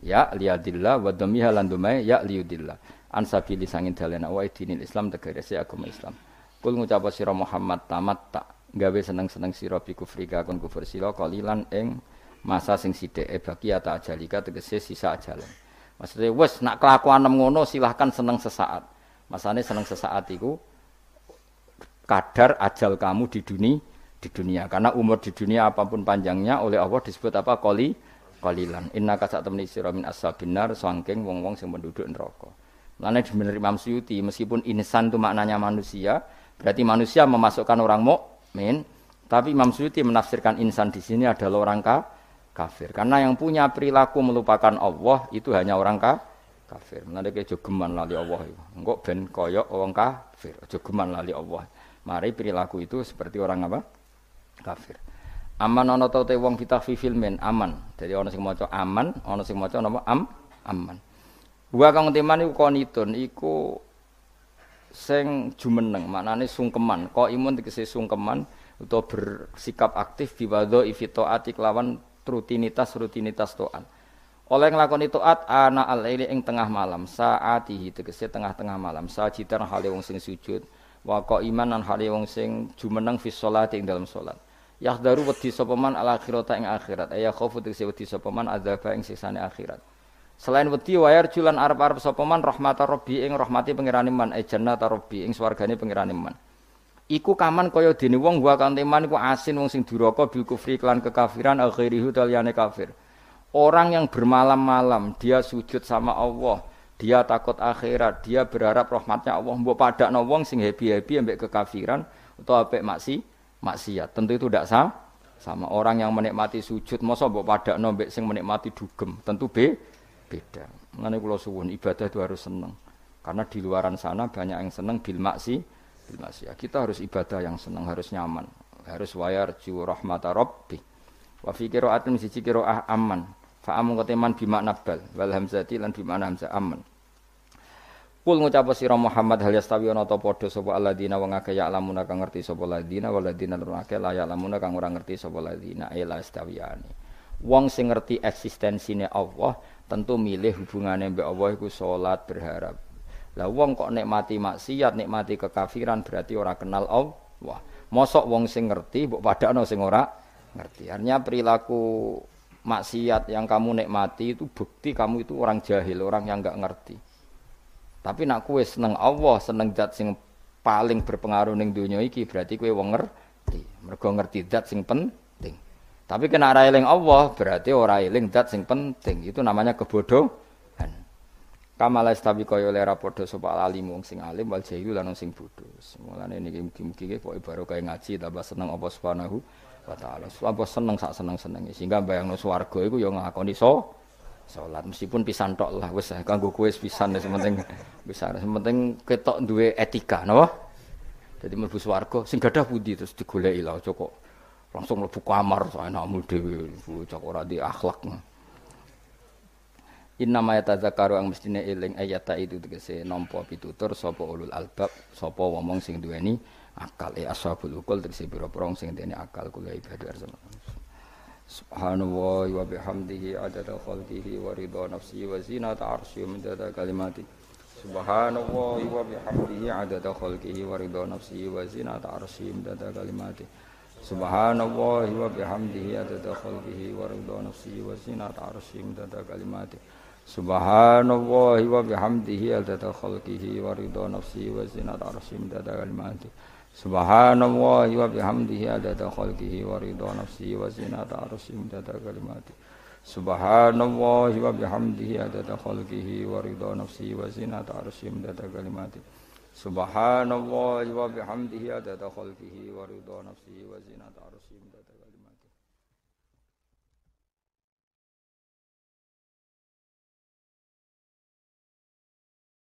Ya liadillah wa dhamiha lan ya liudillah. Ansabili sangin dalena wa itinil Islam tegarese agama Islam. Kul ngucap sira Muhammad tamat tak gawe seneng-seneng sira bi kufri kakon kufur sira kalilan ing masa sing sithike bagi ata ajalika tegese sisa ajale. Maksudnya wes nak kelakuan ngono silahkan seneng sesaat. Masane seneng sesaat iku kadar ajal kamu di dunia di dunia karena umur di dunia apapun panjangnya oleh Allah disebut apa koli kalilan. inna kasak temni siramin asabinar sangking wong wong sing penduduk neraka lana bener Imam Suyuti meskipun insan itu maknanya manusia berarti manusia memasukkan orang muk mukmin, tapi Imam Suyuti menafsirkan insan di sini adalah orang ka, kafir. Karena yang punya perilaku melupakan Allah itu hanya orang ka, kafir. Nanti kayak jogeman lali Allah Enggak ben koyok orang kafir, jogeman lali Allah. Mari perilaku itu seperti orang apa? Kafir. Aman ana tau te wong fitafifil men aman. Jadi ono sing maca aman, orang sing maca napa am aman. Wa kang temani konitun iku sing jumeneng maknane sungkeman kok imun tegese sungkeman atau bersikap aktif ifito atik lawan rutinitas rutinitas toat oleh nglakoni taat ana alaili ing tengah malam saatihi tegese tengah-tengah malam sajidan hale wong sing sujud wa qaiman nan hale wong sing jumeneng fi sholati ing dalam solat. yahdaru wedi sapa man al akhirata ing akhirat Ayah khofu tegese wedi sapa man azaba ing siksane akhirat Selain wedi wayar julan arep-arep sapa man rahmatar robbi ing rahmati pangerane man e eh, jannata rabbi ing swargane pangerane man. Iku kaman kaya dene wong wa kang teman iku asin wong sing duraka bil kufri klan kekafiran eh, akhirihu taliyane kafir. Orang yang bermalam-malam dia sujud sama Allah, dia takut akhirat, dia berharap rahmatnya Allah mbok padakno wong sing happy-happy ambek kekafiran utawa ambek maksi maksiat. Tentu itu tidak sah sama orang yang menikmati sujud masa mbok padakno ambek sing menikmati dugem. Tentu B beda. Mengenai pulau suwun ibadah itu harus seneng. Karena di luaran sana banyak yang seneng bil maksi, bil maksi. Ya, kita harus ibadah yang seneng, harus nyaman, harus wayar jiwa rahmata robbi Wa fi qiraatin siji qiraah aman. Fa amun katiman bi makna bal wal hamzati lan bi makna hamzah aman. Kul ngucap sira Muhammad hal yastawi ana ta padha sapa alladzina wa ngake ya lamuna kang ngerti sapa alladzina waladina lan ngake la ya lamuna kang ora ngerti sapa alladzina ila eh, la yastawiyani. Wong sing ngerti eksistensine Allah tentu milih hubungannya mbek Allah iku salat berharap. Lah wong kok nikmati maksiat, nikmati kekafiran berarti orang kenal Allah. Mosok wong sing ngerti mbok padakno sing ora ngerti. Artinya perilaku maksiat yang kamu nikmati itu bukti kamu itu orang jahil, orang yang nggak ngerti. Tapi nak kue seneng Allah, seneng jat sing paling berpengaruh ning dunia iki berarti kue wong ngerti. Mergo ngerti zat sing pen. Tapi kena railing Allah berarti ora railing zat sing penting. Itu namanya kebodohan. Kamala istabi koyo lera padha sapa alim wong sing alim wal jahilu lan sing bodho. Mulane niki mugi-mugi kok baru kaya ngaji tambah seneng apa subhanahu wa taala. Apa seneng sak seneng seneng sehingga bayangno swarga yo ya ngakoni so salat meskipun pisan tok lah wis kanggo kue pisan ya penting bisa penting ketok duwe etika napa. Jadi mlebu swarga sing gadah budi terus digoleki lah cocok langsung mlebu kamar enakmu dhewe bocah ora di akhlak Inna ma yatadzakaru ang mestine eling ayata itu tegese nampa pitutur sapa ulul albab sapa wamong sing duweni akal e ashabul ukul tegese pira-pira sing duweni akal kula ibadah arsana Subhanallah wa bihamdihi adada khalqihi wa ridha nafsi wa zinata arsyi min dada kalimati Subhanallah wa bihamdihi adada khalqihi wa ridha nafsi wa zinata arsyi min dada kalimati Subhanallah wa bihamdihi adada khalqihi wa rida nafsihi wa zinat arshi adada kalimati Subhanallah wa bihamdihi adada khalqihi wa rida nafsihi wa zinat arshi adada kalimati Subhanallah wa bihamdihi adada khalqihi wa rida nafsihi wa zinat arshi adada kalimati Subhanallah wa bihamdihi adada khalqihi wa rida nafsihi wa zinat arshi adada kalimati سبحان الله وبحمده عدد خلقه ورضا نفسه وزینة عرضه